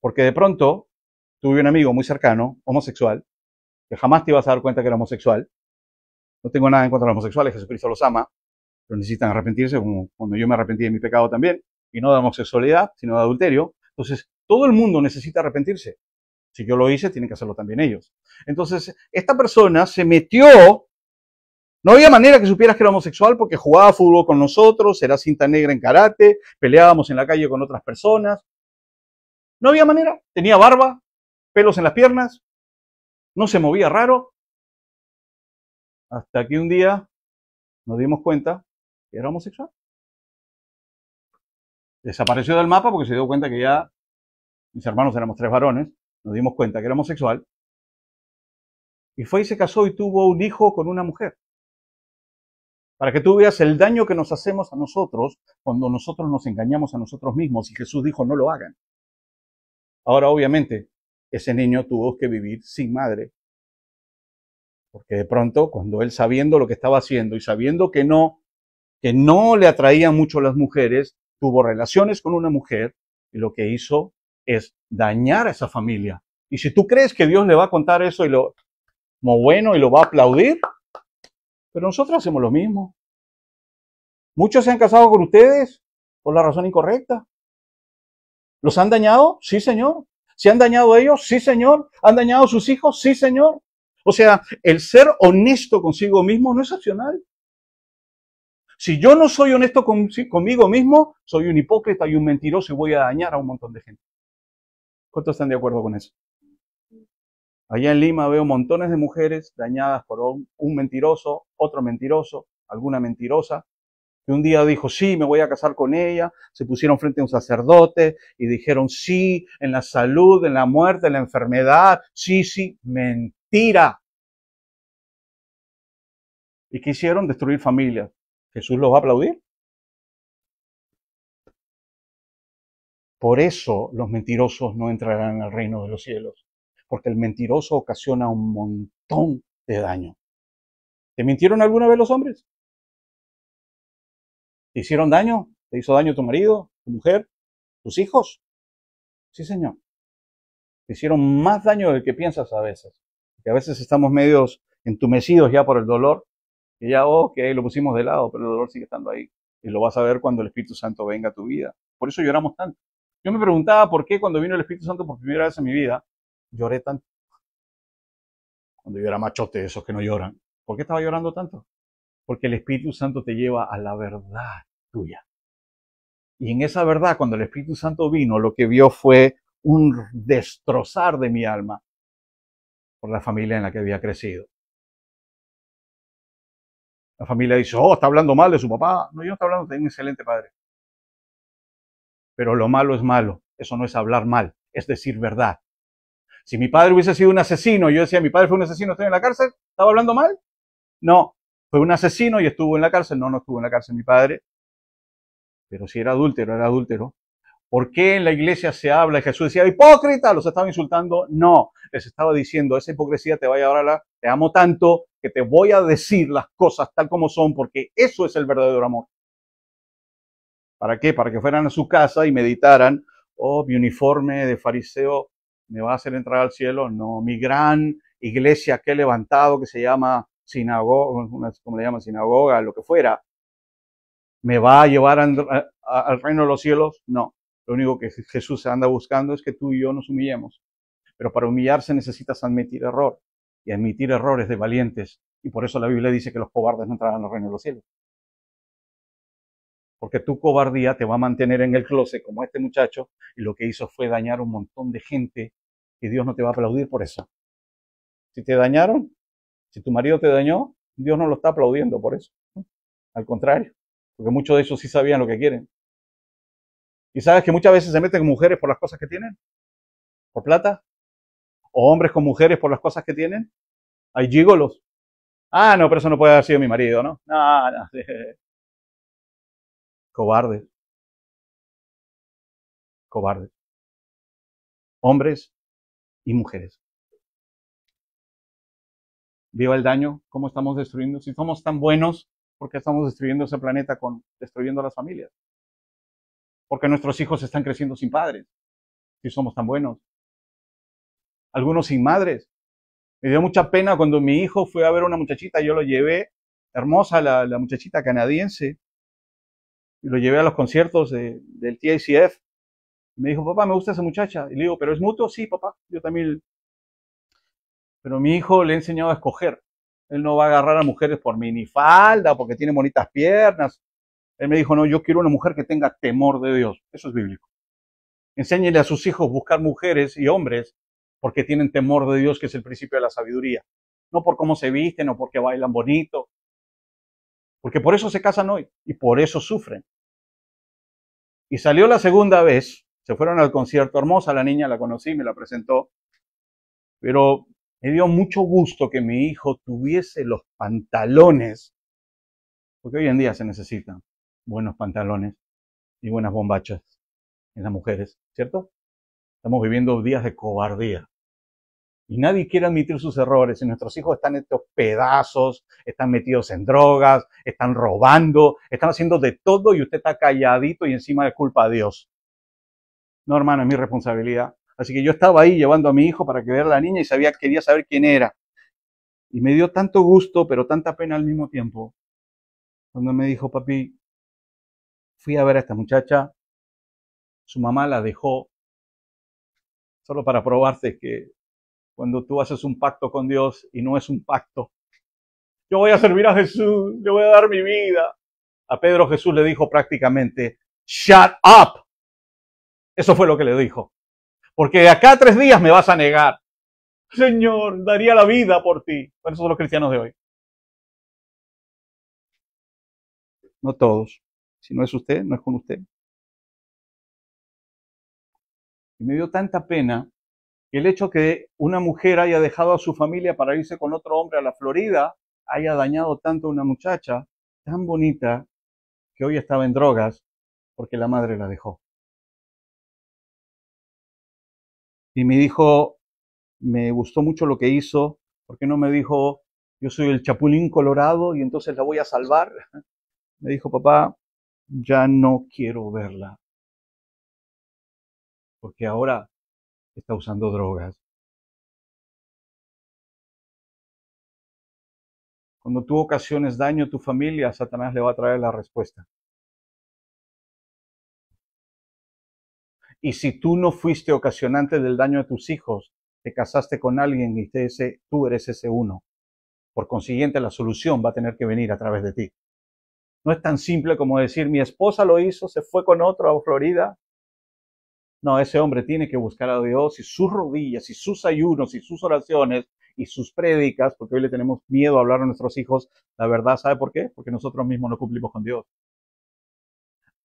Porque de pronto tuve un amigo muy cercano, homosexual, que jamás te ibas a dar cuenta que era homosexual, no tengo nada en contra de los homosexuales, Jesucristo los ama, pero necesitan arrepentirse como cuando yo me arrepentí de mi pecado también, y no de homosexualidad, sino de adulterio. Entonces, todo el mundo necesita arrepentirse. Si yo lo hice, tienen que hacerlo también ellos. Entonces, esta persona se metió. No había manera que supieras que era homosexual porque jugaba fútbol con nosotros, era cinta negra en karate, peleábamos en la calle con otras personas. No había manera. Tenía barba, pelos en las piernas, no se movía raro. Hasta que un día nos dimos cuenta que era homosexual. Desapareció del mapa porque se dio cuenta que ya mis hermanos éramos tres varones, nos dimos cuenta que era homosexual. Y fue y se casó y tuvo un hijo con una mujer. Para que tú veas el daño que nos hacemos a nosotros cuando nosotros nos engañamos a nosotros mismos y Jesús dijo no lo hagan. Ahora obviamente ese niño tuvo que vivir sin madre porque de pronto, cuando él sabiendo lo que estaba haciendo y sabiendo que no, que no le atraían mucho las mujeres, tuvo relaciones con una mujer y lo que hizo es dañar a esa familia. Y si tú crees que Dios le va a contar eso y lo, como bueno, y lo va a aplaudir, pero nosotros hacemos lo mismo. Muchos se han casado con ustedes por la razón incorrecta. ¿Los han dañado? Sí, señor. ¿Se han dañado ellos? Sí, señor. ¿Han dañado a sus hijos? Sí, señor. O sea, el ser honesto consigo mismo no es opcional. Si yo no soy honesto conmigo mismo, soy un hipócrita y un mentiroso y voy a dañar a un montón de gente. ¿Cuántos están de acuerdo con eso? Allá en Lima veo montones de mujeres dañadas por un, mentiroso, otro mentiroso, alguna mentirosa, que un día dijo, sí, me voy a casar con ella, se pusieron frente a un sacerdote y dijeron, sí, en la salud, en la muerte, en la enfermedad, sí, sí, mentira mentira. ¿Y quisieron hicieron? Destruir familias. ¿Jesús los va a aplaudir? Por eso los mentirosos no entrarán al reino de los cielos, porque el mentiroso ocasiona un montón de daño. ¿Te mintieron alguna vez los hombres? ¿Te hicieron daño? ¿Te hizo daño tu marido, tu mujer, tus hijos? Sí, Señor. Te hicieron más daño del que piensas a veces que a veces estamos medios entumecidos ya por el dolor, que ya, ok, oh, lo pusimos de lado, pero el dolor sigue estando ahí. Y lo vas a ver cuando el Espíritu Santo venga a tu vida. Por eso lloramos tanto. Yo me preguntaba por qué cuando vino el Espíritu Santo por primera vez en mi vida, lloré tanto. Cuando yo era machote esos que no lloran. ¿Por qué estaba llorando tanto? Porque el Espíritu Santo te lleva a la verdad tuya. Y en esa verdad, cuando el Espíritu Santo vino, lo que vio fue un destrozar de mi alma, por la familia en la que había crecido. La familia dice, oh, está hablando mal de su papá. No, yo no estoy hablando de un excelente padre. Pero lo malo es malo. Eso no es hablar mal, es decir verdad. Si mi padre hubiese sido un asesino, yo decía, mi padre fue un asesino, estoy en la cárcel, ¿estaba hablando mal? No, fue un asesino y estuvo en la cárcel. No, no estuvo en la cárcel mi padre. Pero si era adúltero, era adúltero. ¿Por qué en la iglesia se habla? Y Jesús decía, hipócrita, los estaba insultando. No, les estaba diciendo, esa hipocresía te va a llevar a la, te amo tanto que te voy a decir las cosas tal como son, porque eso es el verdadero amor. ¿Para qué? Para que fueran a su casa y meditaran, oh, mi uniforme de fariseo me va a hacer entrar al cielo. No, mi gran iglesia que he levantado, que se llama sinagoga, como le llama sinagoga, lo que fuera, me va a llevar al reino de los cielos. No, lo único que Jesús anda buscando es que tú y yo nos humillemos. Pero para humillarse necesitas admitir error. Y admitir errores de valientes. Y por eso la Biblia dice que los cobardes no entrarán los reino de los cielos. Porque tu cobardía te va a mantener en el closet como este muchacho. Y lo que hizo fue dañar un montón de gente. Y Dios no te va a aplaudir por eso. Si te dañaron, si tu marido te dañó, Dios no lo está aplaudiendo por eso. Al contrario, porque muchos de ellos sí sabían lo que quieren. Y sabes que muchas veces se meten con mujeres por las cosas que tienen, por plata, o hombres con mujeres por las cosas que tienen. Hay gigolos. Ah, no, pero eso no puede haber sido mi marido, ¿no? No, no. Cobardes. Cobardes. Hombres y mujeres. Viva el daño, cómo estamos destruyendo. Si somos tan buenos, ¿por qué estamos destruyendo ese planeta con destruyendo las familias? porque nuestros hijos están creciendo sin padres, si somos tan buenos. Algunos sin madres. Me dio mucha pena cuando mi hijo fue a ver a una muchachita, yo lo llevé, hermosa la, muchachita canadiense, y lo llevé a los conciertos del TICF. Me dijo, papá, me gusta esa muchacha. Y le digo, ¿pero es mutuo? Sí, papá, yo también. Pero mi hijo le he enseñado a escoger. Él no va a agarrar a mujeres por minifalda, porque tiene bonitas piernas, él me dijo, no, yo quiero una mujer que tenga temor de Dios. Eso es bíblico. Enséñele a sus hijos buscar mujeres y hombres porque tienen temor de Dios, que es el principio de la sabiduría. No por cómo se visten o porque bailan bonito. Porque por eso se casan hoy y por eso sufren. Y salió la segunda vez, se fueron al concierto, hermosa la niña, la conocí, me la presentó, pero me dio mucho gusto que mi hijo tuviese los pantalones, porque hoy en día se necesitan, buenos pantalones y buenas bombachas en las mujeres, ¿cierto? Estamos viviendo días de cobardía. Y nadie quiere admitir sus errores. Y nuestros hijos están estos pedazos, están metidos en drogas, están robando, están haciendo de todo y usted está calladito y encima es culpa a Dios. No, hermano, es mi responsabilidad. Así que yo estaba ahí llevando a mi hijo para que vea a la niña y sabía, quería saber quién era. Y me dio tanto gusto, pero tanta pena al mismo tiempo, cuando me dijo, papi, fui a ver a esta muchacha, su mamá la dejó, solo para probarte que cuando tú haces un pacto con Dios y no es un pacto, yo voy a servir a Jesús, yo voy a dar mi vida. A Pedro Jesús le dijo prácticamente, shut up. Eso fue lo que le dijo. Porque de acá a tres días me vas a negar. Señor, daría la vida por ti. Por eso son los cristianos de hoy. No todos. Si no es usted, no es con usted. Y me dio tanta pena que el hecho que una mujer haya dejado a su familia para irse con otro hombre a la Florida, haya dañado tanto a una muchacha tan bonita que hoy estaba en drogas porque la madre la dejó. Y me dijo, me gustó mucho lo que hizo, porque no me dijo, yo soy el chapulín colorado y entonces la voy a salvar? Me dijo, papá, ya no quiero verla. Porque ahora está usando drogas. Cuando tú ocasiones daño a tu familia, Satanás le va a traer la respuesta. Y si tú no fuiste ocasionante del daño a tus hijos, te casaste con alguien y tú eres ese uno. Por consiguiente, la solución va a tener que venir a través de ti. No es tan simple como decir, mi esposa lo hizo, se fue con otro a Florida. No, ese hombre tiene que buscar a Dios y sus rodillas y sus ayunos y sus oraciones y sus prédicas, porque hoy le tenemos miedo a hablar a nuestros hijos la verdad. ¿Sabe por qué? Porque nosotros mismos no cumplimos con Dios.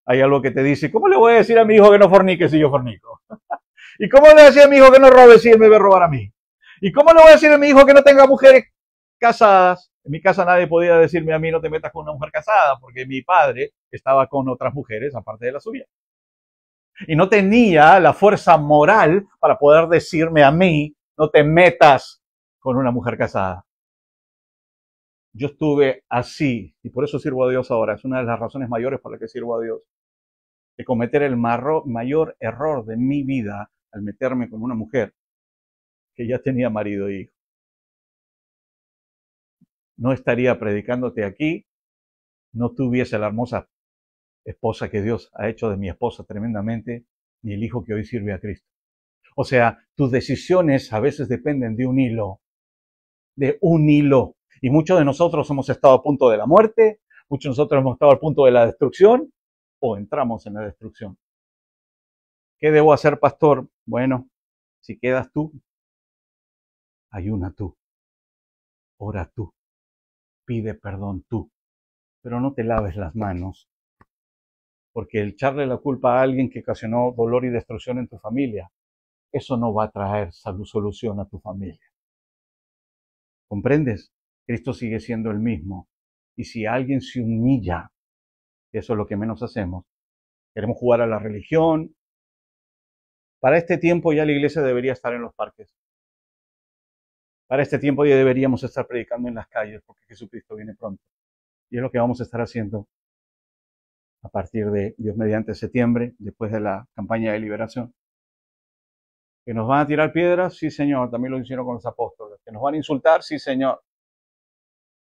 Hay algo que te dice, ¿cómo le voy a decir a mi hijo que no fornique si yo fornico? ¿Y cómo le voy a decir a mi hijo que no robe si él me va a robar a mí? ¿Y cómo le voy a decir a mi hijo que no tenga mujeres casadas. En mi casa nadie podía decirme a mí no te metas con una mujer casada, porque mi padre estaba con otras mujeres aparte de la suya. Y no tenía la fuerza moral para poder decirme a mí no te metas con una mujer casada. Yo estuve así, y por eso sirvo a Dios ahora. Es una de las razones mayores por las que sirvo a Dios. De cometer el mayor error de mi vida al meterme con una mujer que ya tenía marido e hijo no estaría predicándote aquí, no tuviese la hermosa esposa que Dios ha hecho de mi esposa tremendamente, ni el hijo que hoy sirve a Cristo. O sea, tus decisiones a veces dependen de un hilo, de un hilo. Y muchos de nosotros hemos estado a punto de la muerte, muchos de nosotros hemos estado al punto de la destrucción o entramos en la destrucción. ¿Qué debo hacer, pastor? Bueno, si quedas tú, ayuna tú, ora tú, pide perdón tú, pero no te laves las manos, porque el echarle la culpa a alguien que ocasionó dolor y destrucción en tu familia, eso no va a traer solución a tu familia. ¿Comprendes? Cristo sigue siendo el mismo. Y si alguien se humilla, eso es lo que menos hacemos. Queremos jugar a la religión. Para este tiempo ya la iglesia debería estar en los parques. Para este tiempo ya deberíamos estar predicando en las calles porque Jesucristo viene pronto. Y es lo que vamos a estar haciendo a partir de Dios mediante septiembre, después de la campaña de liberación. ¿Que nos van a tirar piedras? Sí, Señor. También lo hicieron con los apóstoles. ¿Que nos van a insultar? Sí, Señor.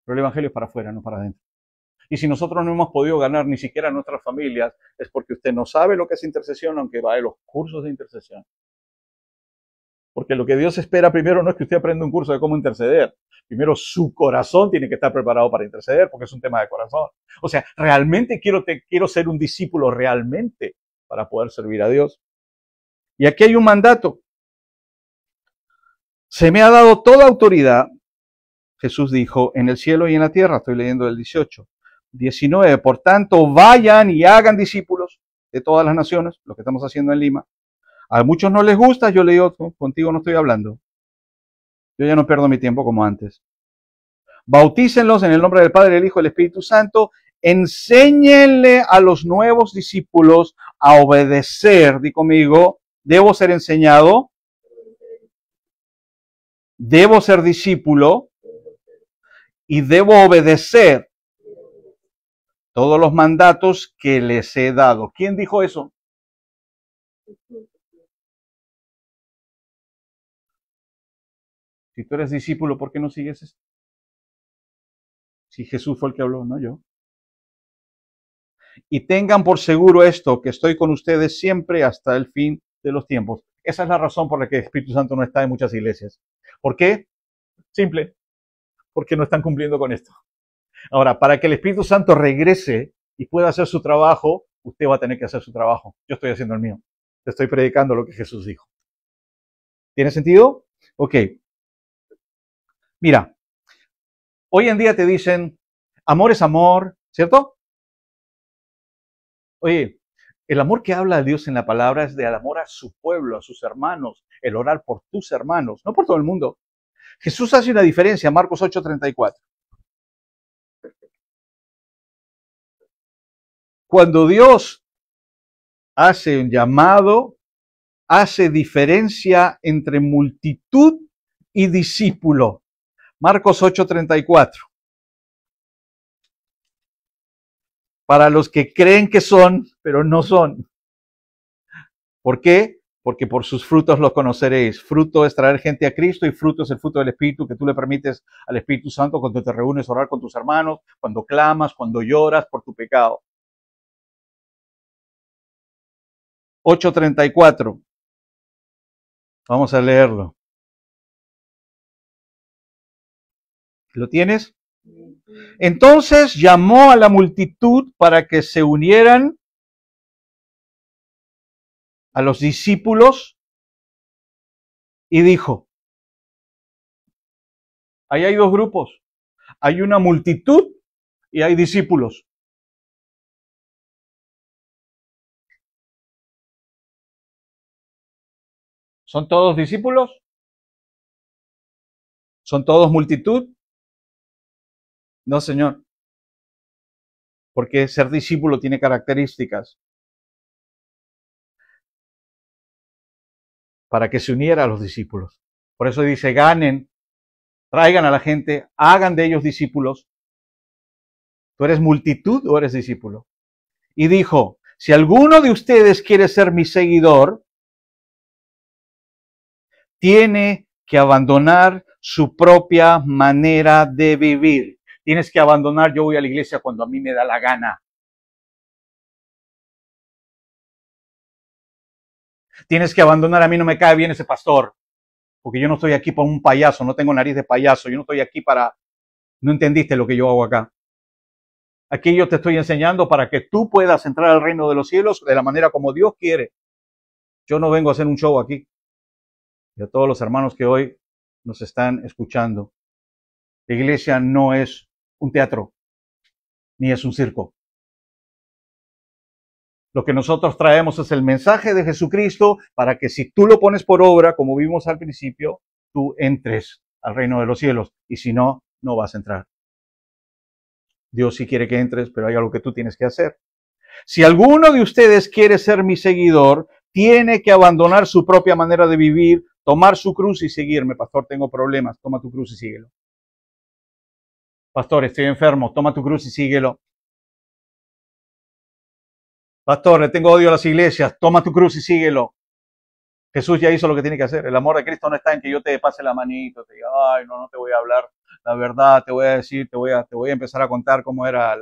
Pero el Evangelio es para afuera, no para adentro. Y si nosotros no hemos podido ganar ni siquiera nuestras familias, es porque usted no sabe lo que es intercesión, aunque va a los cursos de intercesión. Porque lo que Dios espera primero no es que usted aprenda un curso de cómo interceder. Primero su corazón tiene que estar preparado para interceder porque es un tema de corazón. O sea, realmente quiero, te, quiero ser un discípulo realmente para poder servir a Dios. Y aquí hay un mandato. Se me ha dado toda autoridad, Jesús dijo, en el cielo y en la tierra. Estoy leyendo el 18. 19. Por tanto, vayan y hagan discípulos de todas las naciones, lo que estamos haciendo en Lima, a muchos no les gusta, yo le digo, contigo no estoy hablando. Yo ya no pierdo mi tiempo como antes. Bautícenlos en el nombre del Padre, del Hijo y del Espíritu Santo. Enséñenle a los nuevos discípulos a obedecer. Di conmigo, debo ser enseñado. Debo ser discípulo. Y debo obedecer todos los mandatos que les he dado. ¿Quién dijo eso? Si tú eres discípulo, ¿por qué no sigues esto? Si Jesús fue el que habló, no yo. Y tengan por seguro esto, que estoy con ustedes siempre hasta el fin de los tiempos. Esa es la razón por la que el Espíritu Santo no está en muchas iglesias. ¿Por qué? Simple, porque no están cumpliendo con esto. Ahora, para que el Espíritu Santo regrese y pueda hacer su trabajo, usted va a tener que hacer su trabajo. Yo estoy haciendo el mío. Te estoy predicando lo que Jesús dijo. ¿Tiene sentido? Ok. Mira, hoy en día te dicen, amor es amor, ¿cierto? Oye, el amor que habla Dios en la palabra es de amor a su pueblo, a sus hermanos, el orar por tus hermanos, no por todo el mundo. Jesús hace una diferencia, Marcos 8:34. Cuando Dios hace un llamado, hace diferencia entre multitud y discípulo. Marcos 8:34. Para los que creen que son, pero no son. ¿Por qué? Porque por sus frutos los conoceréis. Fruto es traer gente a Cristo y fruto es el fruto del Espíritu que tú le permites al Espíritu Santo cuando te reúnes a orar con tus hermanos, cuando clamas, cuando lloras por tu pecado. 8.34. Vamos a leerlo. ¿Lo tienes? Entonces llamó a la multitud para que se unieran a los discípulos y dijo, ahí hay dos grupos, hay una multitud y hay discípulos. ¿Son todos discípulos? ¿Son todos multitud? No, Señor. Porque ser discípulo tiene características. Para que se uniera a los discípulos. Por eso dice, ganen, traigan a la gente, hagan de ellos discípulos. ¿Tú eres multitud o eres discípulo? Y dijo, si alguno de ustedes quiere ser mi seguidor, tiene que abandonar su propia manera de vivir. Tienes que abandonar, yo voy a la iglesia cuando a mí me da la gana. Tienes que abandonar, a mí no me cae bien ese pastor, porque yo no estoy aquí por un payaso, no tengo nariz de payaso, yo no estoy aquí para... No entendiste lo que yo hago acá. Aquí yo te estoy enseñando para que tú puedas entrar al reino de los cielos de la manera como Dios quiere. Yo no vengo a hacer un show aquí. Y a todos los hermanos que hoy nos están escuchando. La iglesia no es un teatro, ni es un circo. Lo que nosotros traemos es el mensaje de Jesucristo para que si tú lo pones por obra, como vimos al principio, tú entres al reino de los cielos. Y si no, no vas a entrar. Dios sí quiere que entres, pero hay algo que tú tienes que hacer. Si alguno de ustedes quiere ser mi seguidor, tiene que abandonar su propia manera de vivir, tomar su cruz y seguirme. Pastor, tengo problemas. Toma tu cruz y síguelo. Pastor, estoy enfermo, toma tu cruz y síguelo. Pastor, le tengo odio a las iglesias, toma tu cruz y síguelo. Jesús ya hizo lo que tiene que hacer. El amor de Cristo no está en que yo te pase la manito, te diga, ay, no, no te voy a hablar la verdad, te voy a decir, te voy a, te voy a empezar a contar cómo era,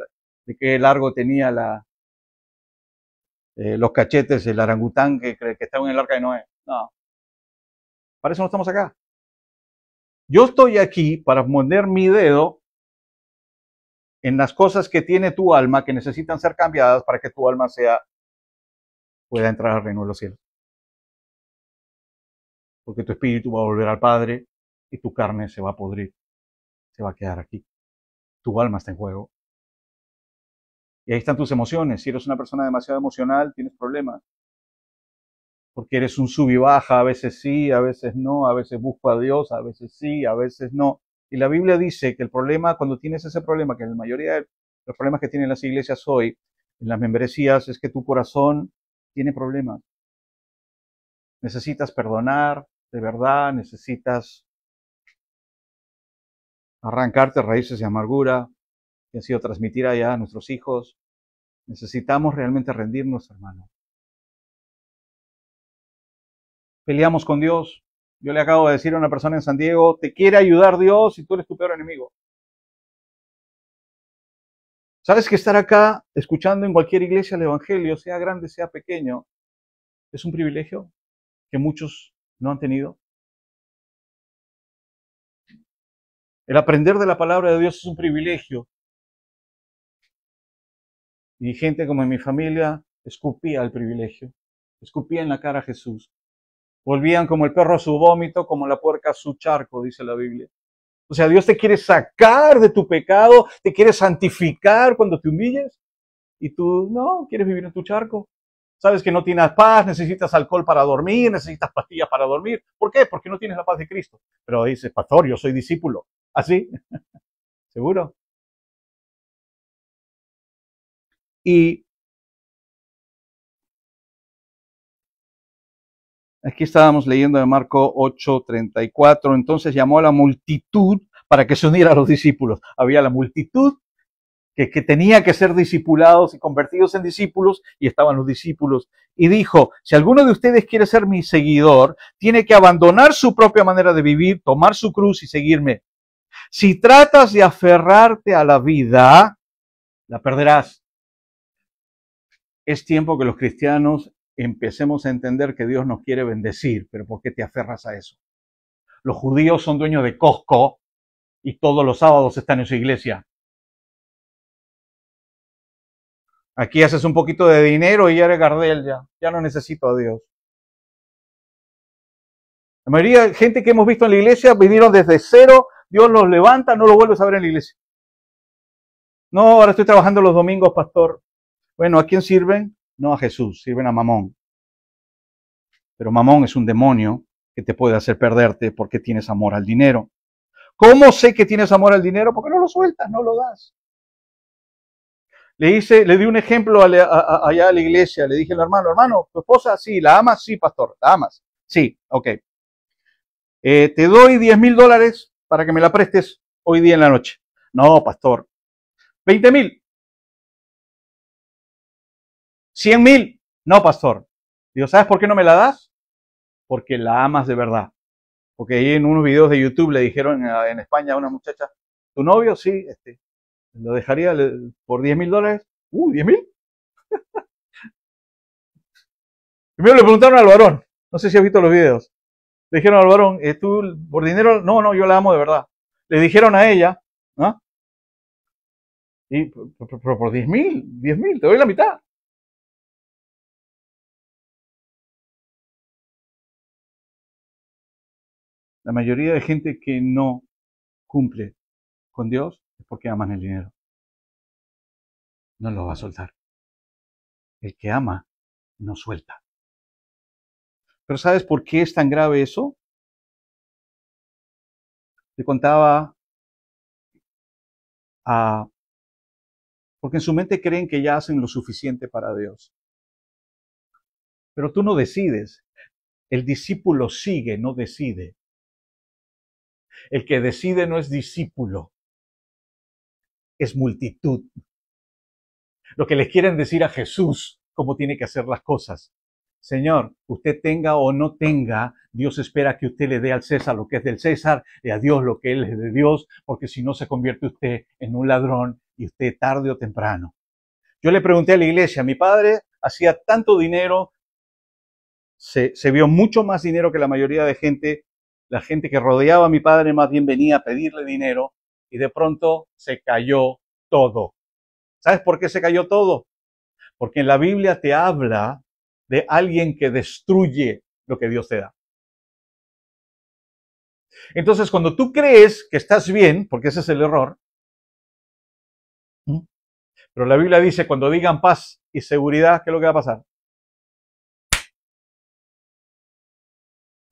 de qué largo tenía la, eh, los cachetes, el arangután que, que estaba en el arca de Noé. No. Para eso no estamos acá. Yo estoy aquí para poner mi dedo en las cosas que tiene tu alma que necesitan ser cambiadas para que tu alma sea pueda entrar al reino de los cielos. Porque tu espíritu va a volver al Padre y tu carne se va a podrir, se va a quedar aquí. Tu alma está en juego. Y ahí están tus emociones. Si eres una persona demasiado emocional, tienes problemas. Porque eres un sub y baja, a veces sí, a veces no, a veces busco a Dios, a veces sí, a veces no. Y la Biblia dice que el problema, cuando tienes ese problema, que en la mayoría de los problemas que tienen las iglesias hoy, en las membresías, es que tu corazón tiene problemas. Necesitas perdonar, de verdad, necesitas arrancarte raíces de amargura que han sido transmitir allá a nuestros hijos. Necesitamos realmente rendirnos, hermano. Peleamos con Dios, yo le acabo de decir a una persona en San Diego, te quiere ayudar Dios y tú eres tu peor enemigo. ¿Sabes que estar acá escuchando en cualquier iglesia el Evangelio, sea grande, sea pequeño, es un privilegio que muchos no han tenido? El aprender de la palabra de Dios es un privilegio. Y gente como en mi familia escupía el privilegio, escupía en la cara a Jesús, Volvían como el perro a su vómito, como la puerca a su charco, dice la Biblia. O sea, Dios te quiere sacar de tu pecado, te quiere santificar cuando te humilles. Y tú no, quieres vivir en tu charco. Sabes que no tienes paz, necesitas alcohol para dormir, necesitas pastillas para dormir. ¿Por qué? Porque no tienes la paz de Cristo. Pero dices, pastor, yo soy discípulo. ¿Así? ¿Ah, ¿Seguro? Y Aquí estábamos leyendo de Marco 8:34. Entonces llamó a la multitud para que se uniera a los discípulos. Había la multitud que, que, tenía que ser discipulados y convertidos en discípulos, y estaban los discípulos. Y dijo, si alguno de ustedes quiere ser mi seguidor, tiene que abandonar su propia manera de vivir, tomar su cruz y seguirme. Si tratas de aferrarte a la vida, la perderás. Es tiempo que los cristianos empecemos a entender que Dios nos quiere bendecir, pero ¿por qué te aferras a eso? Los judíos son dueños de Costco y todos los sábados están en su iglesia. Aquí haces un poquito de dinero y ya eres Gardel, ya, ya no necesito a Dios. La mayoría de gente que hemos visto en la iglesia vinieron desde cero, Dios los levanta, no lo vuelves a ver en la iglesia. No, ahora estoy trabajando los domingos, pastor. Bueno, ¿a quién sirven? no a Jesús, sirven a Mamón. Pero Mamón es un demonio que te puede hacer perderte porque tienes amor al dinero. ¿Cómo sé que tienes amor al dinero? Porque no lo sueltas, no lo das. Le hice, le di un ejemplo allá a la iglesia, le dije al hermano, hermano, tu esposa sí, la amas, sí, pastor, la amas. Sí, ok. Eh, te doy 10 mil dólares para que me la prestes hoy día en la noche. No, pastor. 20 mil. 100 mil. No, pastor. Digo, ¿sabes por qué no me la das? Porque la amas de verdad. Porque ahí en unos videos de YouTube le dijeron en España a una muchacha, ¿tu novio? Sí, este, lo dejaría por 10 mil dólares. Uh, 10 mil. Primero le preguntaron al varón, no sé si has visto los videos. Le dijeron al varón, eh, ¿tú por dinero? No, no, yo la amo de verdad. Le dijeron a ella, ¿no? Y por, mil, 10 mil, te doy la mitad. La mayoría de gente que no cumple con Dios es porque aman el dinero. No lo va a soltar. El que ama no suelta. Pero ¿sabes por qué es tan grave eso? Le contaba a... Porque en su mente creen que ya hacen lo suficiente para Dios. Pero tú no decides. El discípulo sigue, no decide. El que decide no es discípulo, es multitud. Lo que le quieren decir a Jesús, cómo tiene que hacer las cosas. Señor, usted tenga o no tenga, Dios espera que usted le dé al César lo que es del César y a Dios lo que él es de Dios, porque si no se convierte usted en un ladrón y usted tarde o temprano. Yo le pregunté a la iglesia, mi padre hacía tanto dinero, se, se vio mucho más dinero que la mayoría de gente la gente que rodeaba a mi padre más bien venía a pedirle dinero y de pronto se cayó todo. ¿Sabes por qué se cayó todo? Porque en la Biblia te habla de alguien que destruye lo que Dios te da. Entonces, cuando tú crees que estás bien, porque ese es el error, pero la Biblia dice, cuando digan paz y seguridad, ¿qué es lo que va a pasar?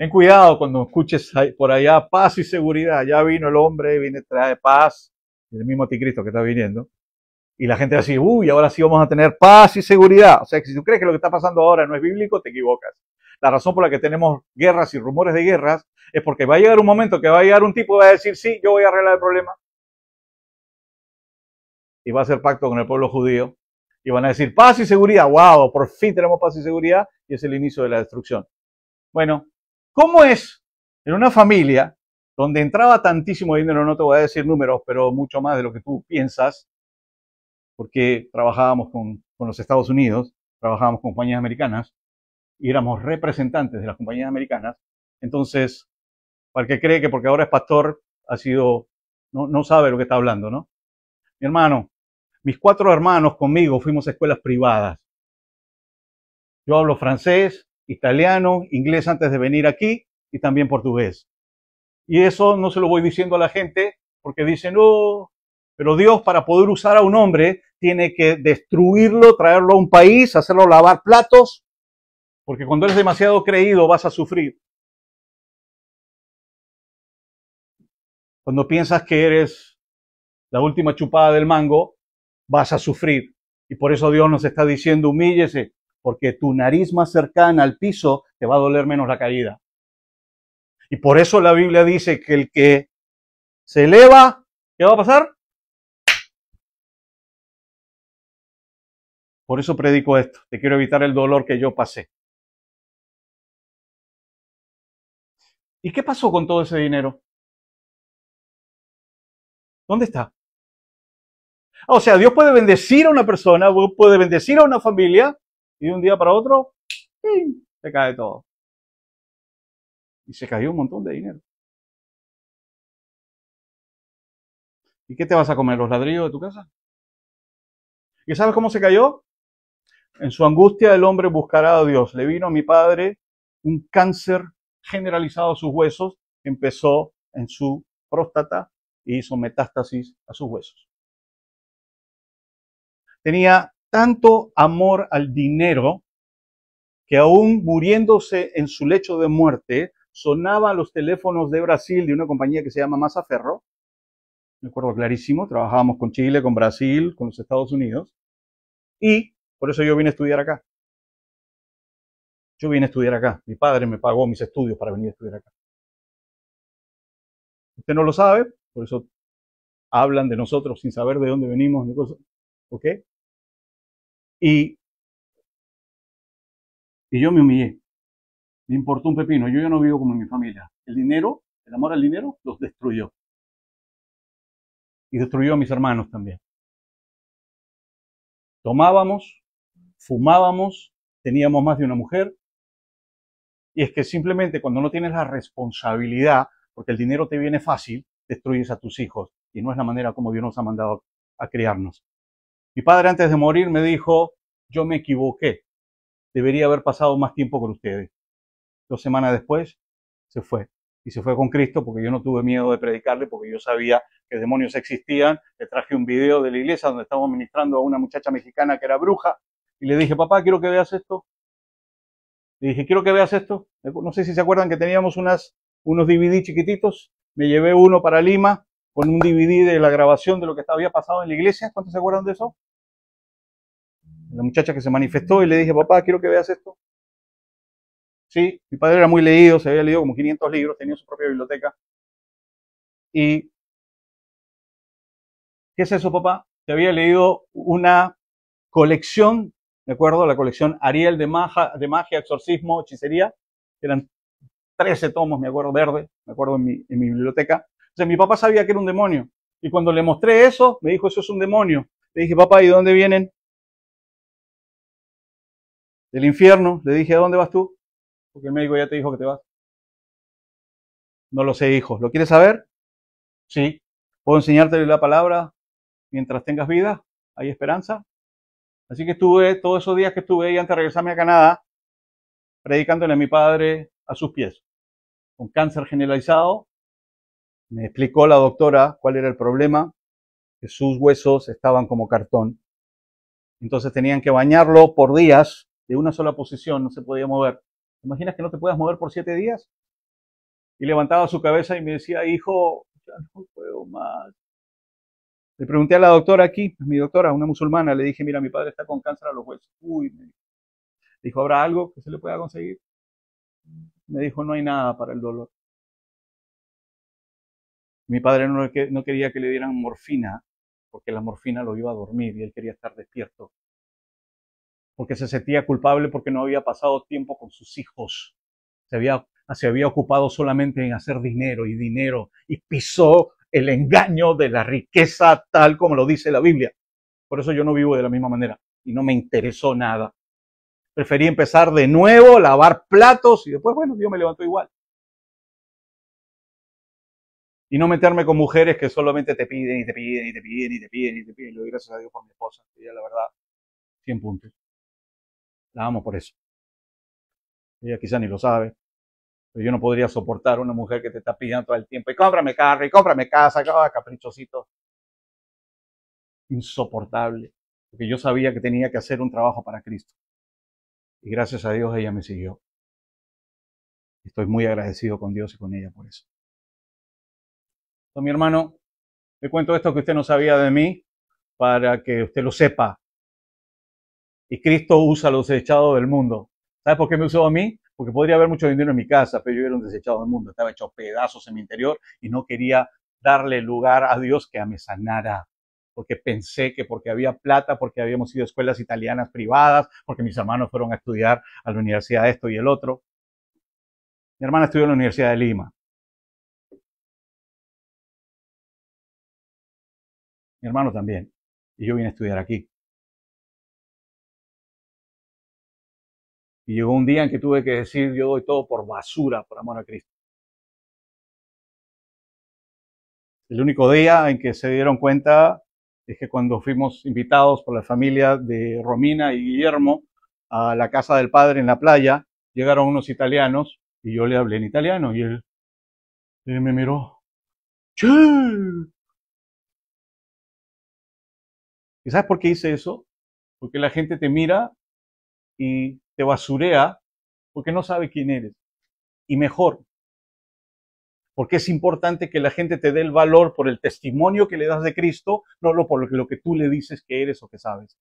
Ten cuidado cuando escuches por allá paz y seguridad. Ya vino el hombre, viene trae paz, el mismo anticristo que está viniendo. Y la gente va a decir, uy, ahora sí vamos a tener paz y seguridad. O sea, que si tú crees que lo que está pasando ahora no es bíblico, te equivocas. La razón por la que tenemos guerras y rumores de guerras es porque va a llegar un momento que va a llegar un tipo y va a decir, sí, yo voy a arreglar el problema. Y va a hacer pacto con el pueblo judío. Y van a decir, paz y seguridad, wow, por fin tenemos paz y seguridad. Y es el inicio de la destrucción. Bueno, ¿Cómo es en una familia donde entraba tantísimo dinero, no te voy a decir números, pero mucho más de lo que tú piensas, porque trabajábamos con, los Estados Unidos, trabajábamos con compañías americanas y éramos representantes de las compañías americanas. Entonces, para el que cree que porque ahora es pastor ha sido, no, no sabe lo que está hablando, ¿no? Mi hermano, mis cuatro hermanos conmigo fuimos a escuelas privadas. Yo hablo francés, italiano, inglés antes de venir aquí y también portugués. Y eso no se lo voy diciendo a la gente porque dicen, no. Oh, pero Dios para poder usar a un hombre tiene que destruirlo, traerlo a un país, hacerlo lavar platos, porque cuando eres demasiado creído vas a sufrir. Cuando piensas que eres la última chupada del mango, vas a sufrir. Y por eso Dios nos está diciendo, humíllese, porque tu nariz más cercana al piso te va a doler menos la caída. Y por eso la Biblia dice que el que se eleva, ¿qué va a pasar? Por eso predico esto. Te quiero evitar el dolor que yo pasé. ¿Y qué pasó con todo ese dinero? ¿Dónde está? O sea, Dios puede bendecir a una persona, puede bendecir a una familia, y de un día para otro, se cae todo. Y se cayó un montón de dinero. ¿Y qué te vas a comer? ¿Los ladrillos de tu casa? ¿Y sabes cómo se cayó? En su angustia el hombre buscará a Dios. Le vino a mi padre un cáncer generalizado a sus huesos, empezó en su próstata y hizo metástasis a sus huesos. Tenía tanto amor al dinero que aún muriéndose en su lecho de muerte, sonaban los teléfonos de Brasil de una compañía que se llama Mazaferro. Me acuerdo clarísimo, trabajábamos con Chile, con Brasil, con los Estados Unidos. Y por eso yo vine a estudiar acá. Yo vine a estudiar acá. Mi padre me pagó mis estudios para venir a estudiar acá. Usted no lo sabe, por eso hablan de nosotros sin saber de dónde venimos. ¿Ok? Y, y yo me humillé. Me importó un pepino. Yo ya no vivo como en mi familia. El dinero, el amor al dinero, los destruyó. Y destruyó a mis hermanos también. Tomábamos, fumábamos, teníamos más de una mujer. Y es que simplemente cuando no tienes la responsabilidad, porque el dinero te viene fácil, destruyes a tus hijos. Y no es la manera como Dios nos ha mandado a criarnos. Mi padre antes de morir me dijo, yo me equivoqué, debería haber pasado más tiempo con ustedes. Dos semanas después se fue. Y se fue con Cristo porque yo no tuve miedo de predicarle, porque yo sabía que demonios existían. Le traje un video de la iglesia donde estábamos ministrando a una muchacha mexicana que era bruja. Y le dije, papá, quiero que veas esto. Le dije, quiero que veas esto. No sé si se acuerdan que teníamos unas, unos DVD chiquititos. Me llevé uno para Lima con un DVD de la grabación de lo que había pasado en la iglesia. ¿Cuántos se acuerdan de eso? La muchacha que se manifestó y le dije, papá, quiero que veas esto. Sí, mi padre era muy leído, se había leído como 500 libros, tenía su propia biblioteca. ¿Y qué es eso, papá? Se había leído una colección, me acuerdo? La colección Ariel de magia, magia exorcismo, hechicería. Eran 13 tomos, me acuerdo, verde, me acuerdo en mi biblioteca mi papá sabía que era un demonio. Y cuando le mostré eso, me dijo, eso es un demonio. Le dije, papá, ¿y dónde vienen? Del infierno. Le dije, ¿a dónde vas tú? Porque el médico ya te dijo que te vas. No lo sé, hijo. ¿Lo quieres saber? Sí. ¿Puedo enseñarte la palabra mientras tengas vida? ¿Hay esperanza? Así que estuve, todos esos días que estuve ahí antes de regresarme a Canadá, predicándole a mi padre a sus pies, con cáncer generalizado, me explicó la doctora cuál era el problema, que sus huesos estaban como cartón. Entonces tenían que bañarlo por días de una sola posición, no se podía mover. ¿Te imaginas que no te puedas mover por siete días? Y levantaba su cabeza y me decía, hijo, ya no puedo más. Le pregunté a la doctora aquí, mi doctora, una musulmana, le dije, mira, mi padre está con cáncer a los huesos. Uy, me dijo. Dijo, ¿habrá algo que se le pueda conseguir? Me dijo, no hay nada para el dolor. Mi padre no, quería que le dieran morfina, porque la morfina lo iba a dormir y él quería estar despierto. Porque se sentía culpable porque no había pasado tiempo con sus hijos. Se había, ocupado solamente en hacer dinero y dinero y pisó el engaño de la riqueza tal como lo dice la Biblia. Por eso yo no vivo de la misma manera y no me interesó nada. Preferí empezar de nuevo, lavar platos y después, bueno, Dios me levanto igual y no meterme con mujeres que solamente te piden y te piden y te piden y te piden y te piden. Y le doy gracias a Dios por mi esposa, ella, la verdad, 100 puntos. La amo por eso. Ella quizá ni lo sabe, pero yo no podría soportar una mujer que te está pidiendo todo el tiempo y cómprame carro y cómprame casa, cada ah, caprichosito. Insoportable. Porque yo sabía que tenía que hacer un trabajo para Cristo. Y gracias a Dios ella me siguió. Estoy muy agradecido con Dios y con ella por eso mi hermano, le cuento esto que usted no sabía de mí para que usted lo sepa. Y Cristo usa los desechados del mundo. ¿Sabe por qué me usó a mí? Porque podría haber mucho dinero en mi casa, pero yo era un desechado del mundo. Estaba hecho pedazos en mi interior y no quería darle lugar a Dios que me sanara. Porque pensé que porque había plata, porque habíamos ido a escuelas italianas privadas, porque mis hermanos fueron a estudiar a la universidad esto y el otro. Mi hermana estudió en la Universidad de Lima. Mi hermano también. Y yo vine a estudiar aquí. Y llegó un día en que tuve que decir, yo doy todo por basura, por amor a Cristo. El único día en que se dieron cuenta es que cuando fuimos invitados por la familia de Romina y Guillermo a la casa del padre en la playa, llegaron unos italianos y yo le hablé en italiano y él, él me miró, ¿Y sabes por qué hice eso? Porque la gente te mira y te basurea porque no sabe quién eres. Y mejor, porque es importante que la gente te dé el valor por el testimonio que le das de Cristo, no lo por lo que tú le dices que eres o que sabes.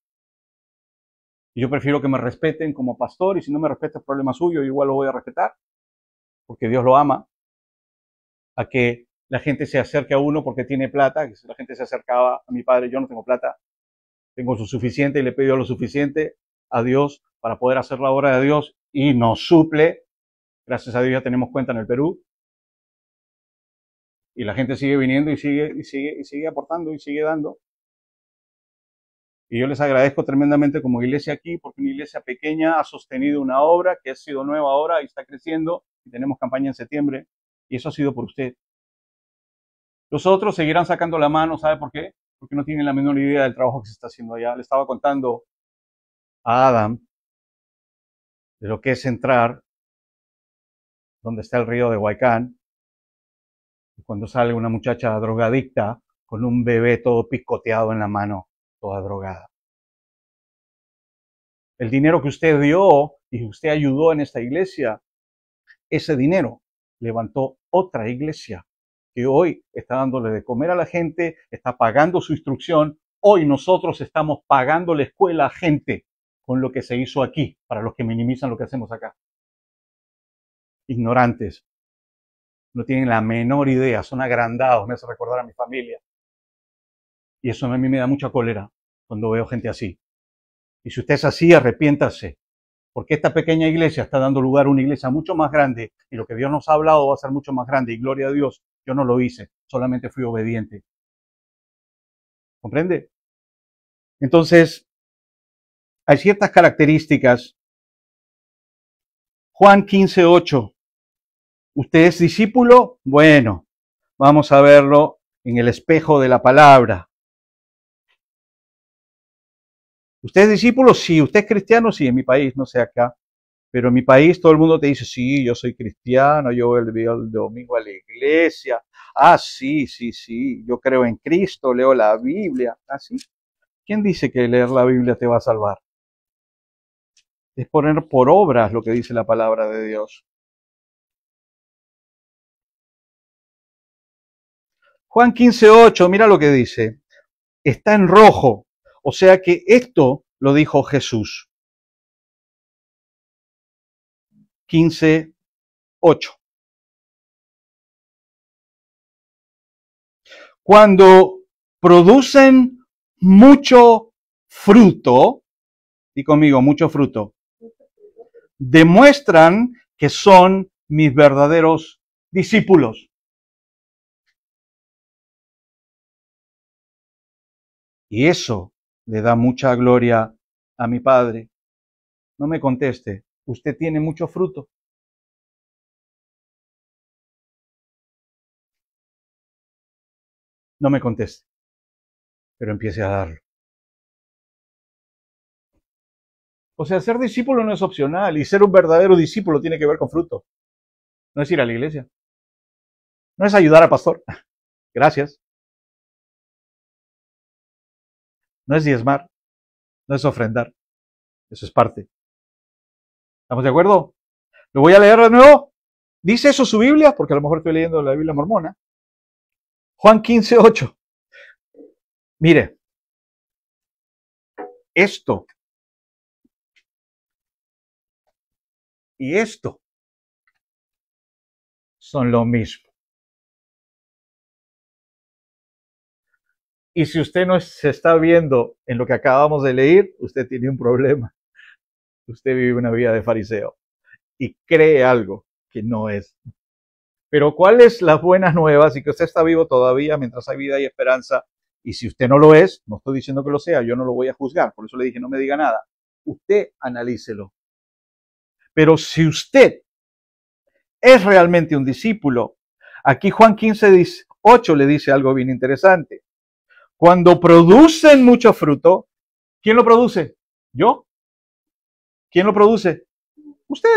Y yo prefiero que me respeten como pastor y si no me respeta es problema suyo, igual lo voy a respetar, porque Dios lo ama, a que la gente se acerque a uno porque tiene plata, que si la gente se acercaba a mi padre, yo no tengo plata, tengo lo suficiente y le pido lo suficiente a Dios para poder hacer la obra de Dios y nos suple. Gracias a Dios ya tenemos cuenta en el Perú. Y la gente sigue viniendo y sigue, y sigue, y sigue aportando y sigue dando. Y yo les agradezco tremendamente como iglesia aquí, porque una iglesia pequeña ha sostenido una obra que ha sido nueva ahora y está creciendo. Y tenemos campaña en septiembre. Y eso ha sido por usted. Los otros seguirán sacando la mano, ¿sabe por qué? porque no tienen la menor idea del trabajo que se está haciendo allá. Le estaba contando a Adam de lo que es entrar donde está el río de Huaycán, y cuando sale una muchacha drogadicta con un bebé todo picoteado en la mano, toda drogada. El dinero que usted dio y que usted ayudó en esta iglesia, ese dinero levantó otra iglesia que hoy está dándole de comer a la gente, está pagando su instrucción. Hoy nosotros estamos pagando la escuela a gente con lo que se hizo aquí, para los que minimizan lo que hacemos acá. Ignorantes. No tienen la menor idea, son agrandados, me hace recordar a mi familia. Y eso a mí me da mucha cólera cuando veo gente así. Y si usted es así, arrepiéntase, porque esta pequeña iglesia está dando lugar a una iglesia mucho más grande y lo que Dios nos ha hablado va a ser mucho más grande y gloria a Dios yo no lo hice, solamente fui obediente. ¿Comprende? Entonces, hay ciertas características. Juan 15, 8. ¿Usted es discípulo? Bueno, vamos a verlo en el espejo de la palabra. ¿Usted es discípulo? Sí. ¿Usted es cristiano? Sí, en mi país, no sé acá. Pero en mi país todo el mundo te dice, sí, yo soy cristiano, yo voy el domingo a la iglesia. Ah, sí, sí, sí, yo creo en Cristo, leo la Biblia. Así. Ah, ¿Quién dice que leer la Biblia te va a salvar? Es poner por obras lo que dice la palabra de Dios. Juan 15.8, mira lo que dice. Está en rojo. O sea que esto lo dijo Jesús. 15, Cuando producen mucho fruto, y conmigo, mucho fruto, demuestran que son mis verdaderos discípulos. Y eso le da mucha gloria a mi Padre. No me conteste, usted tiene mucho fruto. No me conteste, pero empiece a darlo. O sea, ser discípulo no es opcional y ser un verdadero discípulo tiene que ver con fruto. No es ir a la iglesia. No es ayudar al pastor. Gracias. No es diezmar. No es ofrendar. Eso es parte. ¿Estamos de acuerdo? Lo voy a leer de nuevo. Dice eso su Biblia, porque a lo mejor estoy leyendo la Biblia mormona. Juan 15, 8. Mire, esto y esto son lo mismo. Y si usted no se está viendo en lo que acabamos de leer, usted tiene un problema usted vive una vida de fariseo y cree algo que no es. Pero ¿cuáles las buenas nuevas? Y que usted está vivo todavía mientras hay vida y esperanza. Y si usted no lo es, no estoy diciendo que lo sea, yo no lo voy a juzgar. Por eso le dije, no me diga nada. Usted analícelo. Pero si usted es realmente un discípulo, aquí Juan 15, 8 le dice algo bien interesante. Cuando producen mucho fruto, ¿quién lo produce? ¿Yo? ¿Quién lo produce? Usted.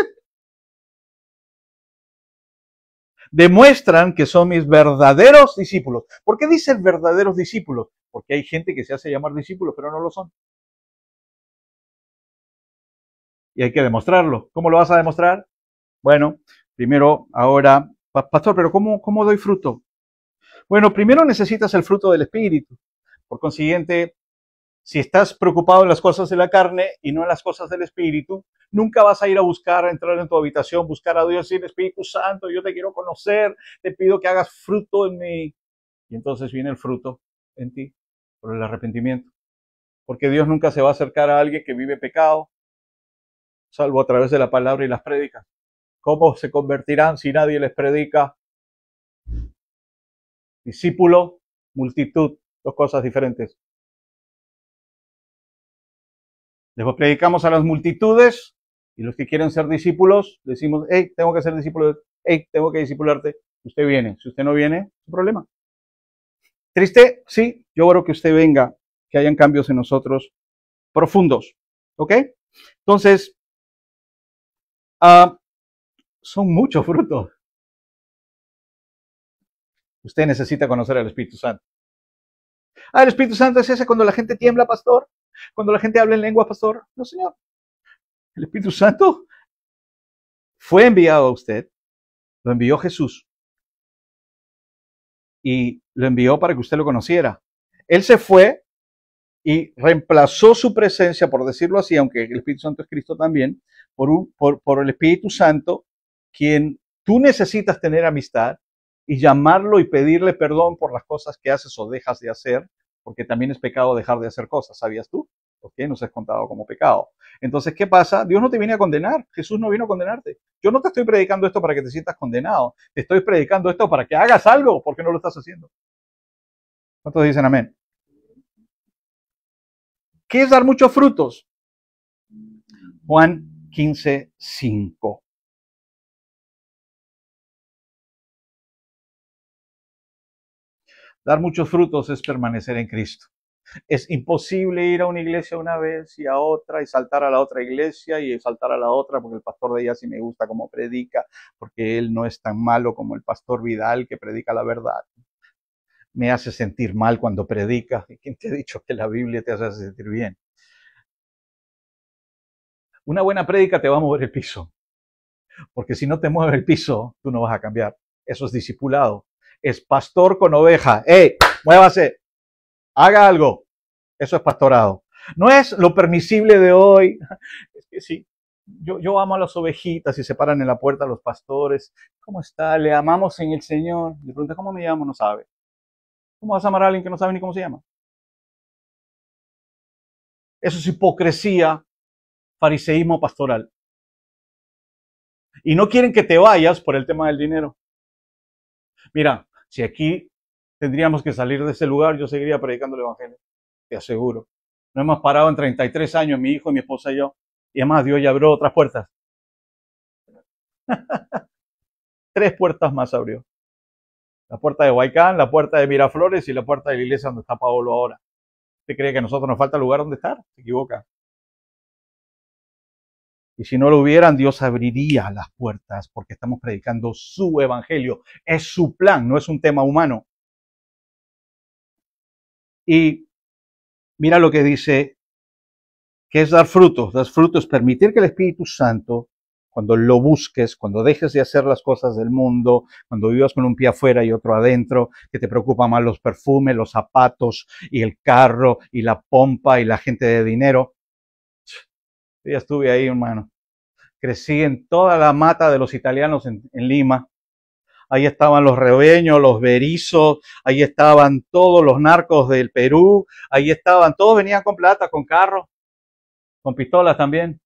Demuestran que son mis verdaderos discípulos. ¿Por qué dicen verdaderos discípulos? Porque hay gente que se hace llamar discípulos, pero no lo son. Y hay que demostrarlo. ¿Cómo lo vas a demostrar? Bueno, primero, ahora, pastor, pero ¿cómo, cómo doy fruto? Bueno, primero necesitas el fruto del Espíritu. Por consiguiente, si estás preocupado en las cosas de la carne y no en las cosas del Espíritu, nunca vas a ir a buscar, a entrar en tu habitación, buscar a Dios y decir, Espíritu Santo, yo te quiero conocer, te pido que hagas fruto en mí. Y entonces viene el fruto en ti, por el arrepentimiento. Porque Dios nunca se va a acercar a alguien que vive pecado, salvo a través de la palabra y las prédicas. ¿Cómo se convertirán si nadie les predica? Discípulo, multitud, dos cosas diferentes. Después predicamos a las multitudes y los que quieren ser discípulos decimos, hey, tengo que ser discípulo, hey, tengo que discipularte. Usted viene, si usted no viene, es problema. Triste, sí, yo oro que usted venga, que hayan cambios en nosotros profundos. ¿Ok? Entonces, ah, son muchos frutos. Usted necesita conocer al Espíritu Santo. Ah, el Espíritu Santo es ese cuando la gente tiembla, pastor. Cuando la gente habla en lengua, pastor, no, Señor. El Espíritu Santo fue enviado a usted, lo envió Jesús y lo envió para que usted lo conociera. Él se fue y reemplazó su presencia, por decirlo así, aunque el Espíritu Santo es Cristo también, por, un, por, por el Espíritu Santo, quien tú necesitas tener amistad y llamarlo y pedirle perdón por las cosas que haces o dejas de hacer, porque también es pecado dejar de hacer cosas, ¿sabías tú? ¿Por porque nos has contado como pecado. Entonces, ¿qué pasa? Dios no te viene a condenar, Jesús no vino a condenarte. Yo no te estoy predicando esto para que te sientas condenado, te estoy predicando esto para que hagas algo, porque no lo estás haciendo. ¿Cuántos dicen amén? ¿Qué es dar muchos frutos? Juan 15, 5. Dar muchos frutos es permanecer en Cristo. Es imposible ir a una iglesia una vez y a otra y saltar a la otra iglesia y saltar a la otra porque el pastor de ella sí me gusta como predica, porque él no es tan malo como el pastor Vidal que predica la verdad. Me hace sentir mal cuando predica. quién te ha dicho que la Biblia te hace sentir bien? Una buena prédica te va a mover el piso, porque si no te mueve el piso, tú no vas a cambiar. Eso es discipulado es pastor con oveja. ¡Ey! Muévase. Haga algo. Eso es pastorado. No es lo permisible de hoy. Es que sí. Yo, yo amo a las ovejitas y se paran en la puerta a los pastores. ¿Cómo está? Le amamos en el Señor. Le pregunta, ¿cómo me llamo? No sabe. ¿Cómo vas a amar a alguien que no sabe ni cómo se llama? Eso es hipocresía, fariseísmo pastoral. Y no quieren que te vayas por el tema del dinero. Mira, si aquí tendríamos que salir de ese lugar, yo seguiría predicando el Evangelio, te aseguro. No hemos parado en 33 años, mi hijo, mi esposa y yo. Y además Dios ya abrió otras puertas. Tres puertas más abrió. La puerta de Huaycán, la puerta de Miraflores y la puerta de la iglesia donde está Pablo ahora. ¿Usted cree que a nosotros nos falta lugar donde estar? Se equivoca. Y si no lo hubieran, Dios abriría las puertas porque estamos predicando su evangelio. Es su plan, no es un tema humano. Y mira lo que dice, que es dar frutos. Dar frutos, permitir que el Espíritu Santo, cuando lo busques, cuando dejes de hacer las cosas del mundo, cuando vivas con un pie afuera y otro adentro, que te preocupan más los perfumes, los zapatos y el carro y la pompa y la gente de dinero, yo ya estuve ahí, hermano. Crecí en toda la mata de los italianos en, Lima. Ahí estaban los rebeños, los berizos, ahí estaban todos los narcos del Perú, ahí estaban, todos venían con plata, con carros, con pistolas también.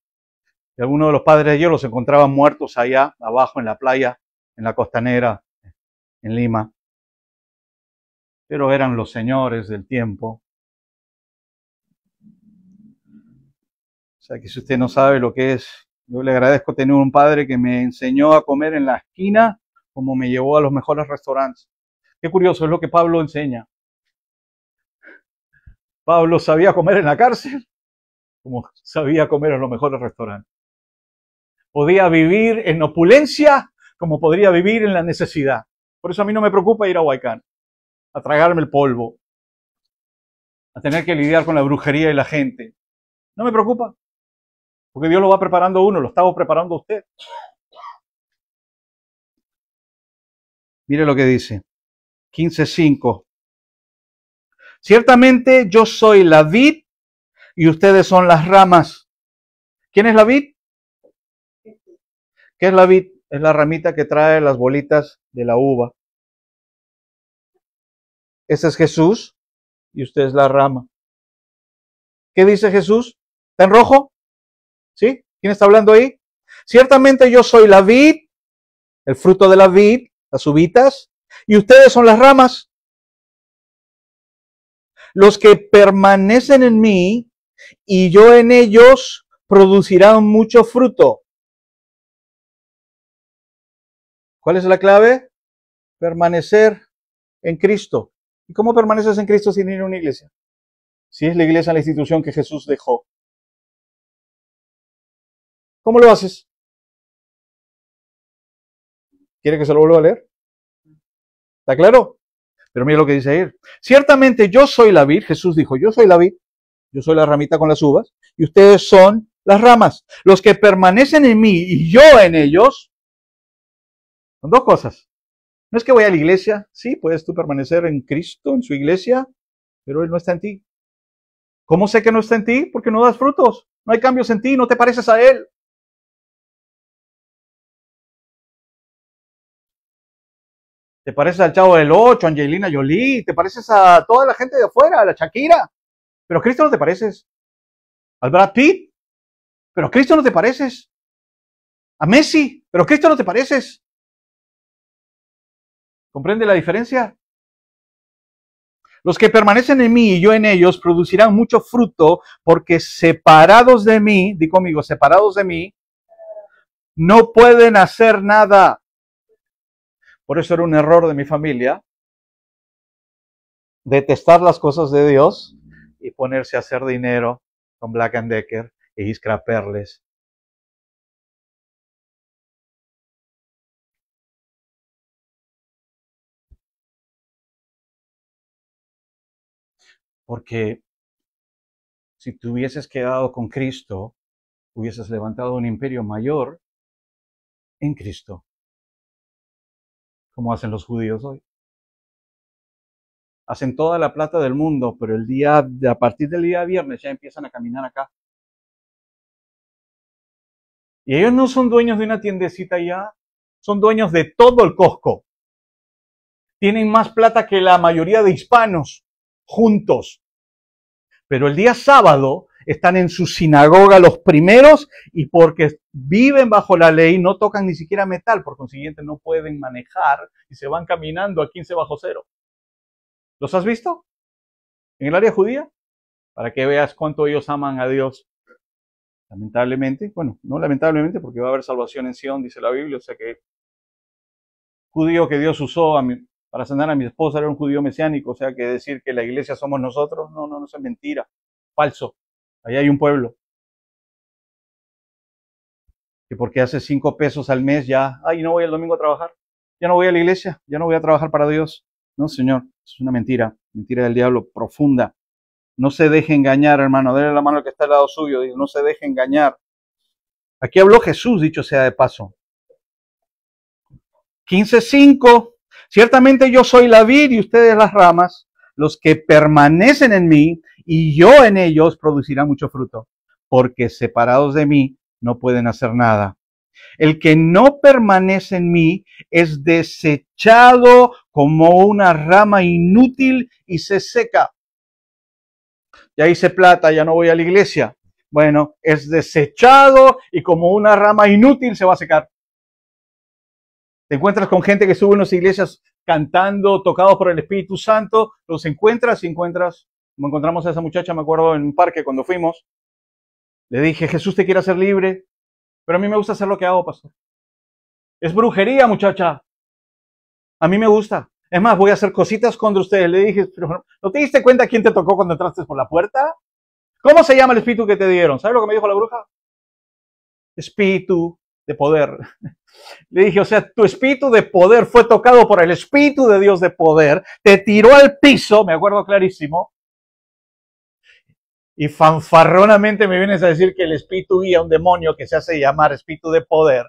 Y algunos de los padres de ellos los encontraban muertos allá abajo en la playa, en la costanera, en Lima. Pero eran los señores del tiempo, sea que si usted no sabe lo que es, yo le agradezco tener un padre que me enseñó a comer en la esquina como me llevó a los mejores restaurantes. Qué curioso, es lo que Pablo enseña. Pablo sabía comer en la cárcel como sabía comer en los mejores restaurantes. Podía vivir en opulencia como podría vivir en la necesidad. Por eso a mí no me preocupa ir a Huaycán, a tragarme el polvo, a tener que lidiar con la brujería y la gente. No me preocupa. Porque Dios lo va preparando uno, lo estaba preparando usted. Mire lo que dice. 15.5. Ciertamente yo soy la vid y ustedes son las ramas. ¿Quién es la vid? ¿Qué es la vid? Es la ramita que trae las bolitas de la uva. Ese es Jesús y usted es la rama. ¿Qué dice Jesús? ¿Está en rojo? ¿Sí? ¿Quién está hablando ahí? Ciertamente yo soy la vid, el fruto de la vid, las uvitas, y ustedes son las ramas. Los que permanecen en mí y yo en ellos producirán mucho fruto. ¿Cuál es la clave? Permanecer en Cristo. ¿Y cómo permaneces en Cristo sin ir a una iglesia? Si es la iglesia la institución que Jesús dejó. ¿Cómo lo haces? ¿Quiere que se lo vuelva a leer? ¿Está claro? Pero mira lo que dice ahí. Ciertamente yo soy la vid, Jesús dijo, yo soy la vid, yo soy la ramita con las uvas, y ustedes son las ramas. Los que permanecen en mí y yo en ellos, son dos cosas. No es que voy a la iglesia, sí, puedes tú permanecer en Cristo, en su iglesia, pero Él no está en ti. ¿Cómo sé que no está en ti? Porque no das frutos, no hay cambios en ti, no te pareces a Él. te pareces al Chavo del 8, Angelina Jolie, te pareces a toda la gente de afuera, a la Shakira, pero Cristo no te pareces. Al Brad Pitt, pero Cristo no te pareces. A Messi, pero Cristo no te pareces. ¿Comprende la diferencia? Los que permanecen en mí y yo en ellos producirán mucho fruto, porque separados de mí, di conmigo, separados de mí, no pueden hacer nada. Por eso era un error de mi familia detestar las cosas de Dios y ponerse a hacer dinero con Black and Decker y scraperles. Porque si te hubieses quedado con Cristo, hubieses levantado un imperio mayor en Cristo como hacen los judíos hoy. Hacen toda la plata del mundo, pero el día, a partir del día viernes ya empiezan a caminar acá. Y ellos no son dueños de una tiendecita allá, son dueños de todo el Costco. Tienen más plata que la mayoría de hispanos juntos. Pero el día sábado están en su sinagoga los primeros y porque viven bajo la ley no tocan ni siquiera metal, por consiguiente no pueden manejar y se van caminando a 15 bajo cero. ¿Los has visto? En el área judía, para que veas cuánto ellos aman a Dios. Lamentablemente, bueno, no lamentablemente porque va a haber salvación en Sion, dice la Biblia, o sea que judío que Dios usó a para sanar a mi esposa era un judío mesiánico, o sea que decir que la iglesia somos nosotros, no, no, no, es mentira, falso. Ahí hay un pueblo. Que porque hace cinco pesos al mes ya, ay, no voy el domingo a trabajar, ya no voy a la iglesia, ya no voy a trabajar para Dios. No, Señor, es una mentira, mentira del diablo profunda. No se deje engañar, hermano, déle la mano al que está al lado suyo, no se deje engañar. Aquí habló Jesús, dicho sea de paso. 15.5, ciertamente yo soy la vid y ustedes las ramas, los que permanecen en mí y yo en ellos producirá mucho fruto, porque separados de mí no pueden hacer nada. El que no permanece en mí es desechado como una rama inútil y se seca. Ya hice plata, ya no voy a la iglesia. Bueno, es desechado y como una rama inútil se va a secar. Te encuentras con gente que sube en las iglesias cantando, tocados por el Espíritu Santo, los encuentras y encuentras me encontramos a esa muchacha, me acuerdo, en un parque cuando fuimos, le dije, Jesús te quiere hacer libre, pero a mí me gusta hacer lo que hago, pastor. Es brujería, muchacha. A mí me gusta. Es más, voy a hacer cositas contra ustedes. Le dije, ¿no te diste cuenta quién te tocó cuando entraste por la puerta? ¿Cómo se llama el espíritu que te dieron? ¿Sabes lo que me dijo la bruja? Espíritu de poder. Le dije, o sea, tu espíritu de poder fue tocado por el espíritu de Dios de poder, te tiró al piso, me acuerdo clarísimo, y fanfarronamente me vienes a decir que el espíritu guía, un demonio que se hace llamar espíritu de poder,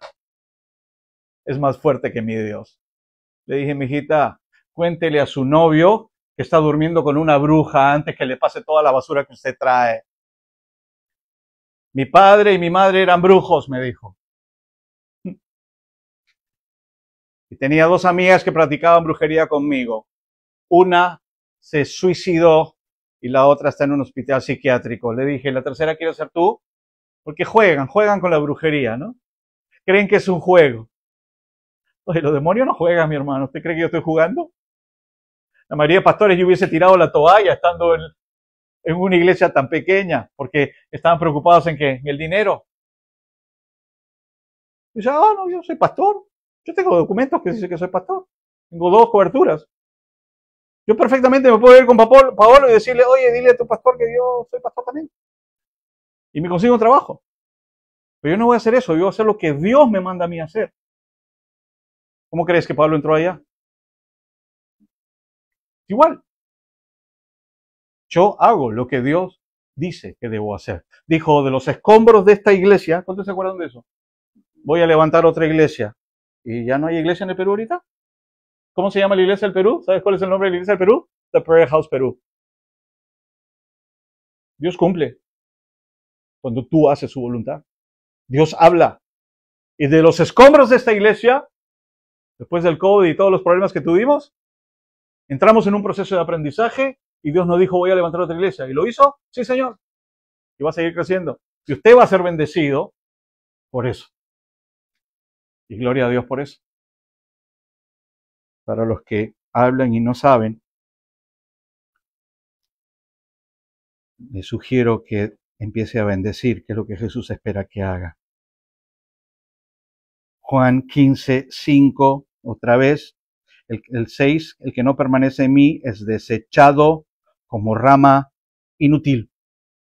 es más fuerte que mi Dios. Le dije, mijita, cuéntele a su novio que está durmiendo con una bruja antes que le pase toda la basura que usted trae. Mi padre y mi madre eran brujos, me dijo. Y tenía dos amigas que practicaban brujería conmigo. Una se suicidó y la otra está en un hospital psiquiátrico. Le dije, la tercera quiero ser tú, porque juegan, juegan con la brujería, ¿no? Creen que es un juego. Oye, los demonios no juegan, mi hermano. ¿Usted cree que yo estoy jugando? La mayoría de pastores yo hubiese tirado la toalla estando en, una iglesia tan pequeña, porque estaban preocupados en que el dinero. Dice, ah, no, yo soy pastor. Yo tengo documentos que dicen que soy pastor. Tengo dos coberturas. Yo perfectamente me puedo ir con Pablo y decirle, oye, dile a tu pastor que yo soy pastor también. Y me consigo un trabajo. Pero yo no voy a hacer eso, yo voy a hacer lo que Dios me manda a mí hacer. ¿Cómo crees que Pablo entró allá? Igual. Yo hago lo que Dios dice que debo hacer. Dijo, de los escombros de esta iglesia, ¿cuántos se acuerdan de eso? Voy a levantar otra iglesia. ¿Y ya no hay iglesia en el Perú ahorita? ¿Cómo se llama la iglesia del Perú? ¿Sabes cuál es el nombre de la iglesia del Perú? The Prayer House Perú. Dios cumple cuando tú haces su voluntad. Dios habla. Y de los escombros de esta iglesia, después del COVID y todos los problemas que tuvimos, entramos en un proceso de aprendizaje y Dios nos dijo, voy a levantar otra iglesia. ¿Y lo hizo? Sí, Señor. Y va a seguir creciendo. Y usted va a ser bendecido por eso. Y gloria a Dios por eso para los que hablan y no saben, le sugiero que empiece a bendecir, que es lo que Jesús espera que haga. Juan 15, 5, otra vez, el, 6, el que no permanece en mí es desechado como rama inútil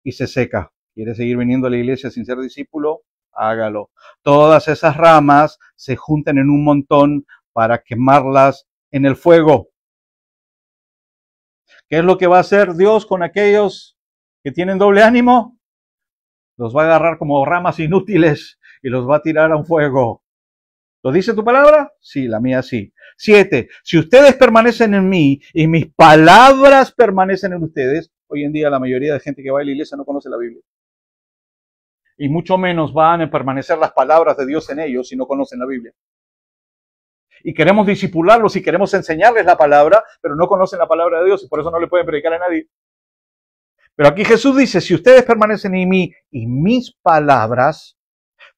y se seca. ¿Quiere seguir viniendo a la iglesia sin ser discípulo? Hágalo. Todas esas ramas se juntan en un montón para quemarlas en el fuego. ¿Qué es lo que va a hacer Dios con aquellos que tienen doble ánimo? Los va a agarrar como ramas inútiles y los va a tirar a un fuego. ¿Lo dice tu palabra? Sí, la mía sí. Siete, si ustedes permanecen en mí y mis palabras permanecen en ustedes, hoy en día la mayoría de gente que va a la iglesia no conoce la Biblia. Y mucho menos van a permanecer las palabras de Dios en ellos si no conocen la Biblia y queremos disipularlos y queremos enseñarles la palabra, pero no conocen la palabra de Dios y por eso no le pueden predicar a nadie. Pero aquí Jesús dice, si ustedes permanecen en mí y mis palabras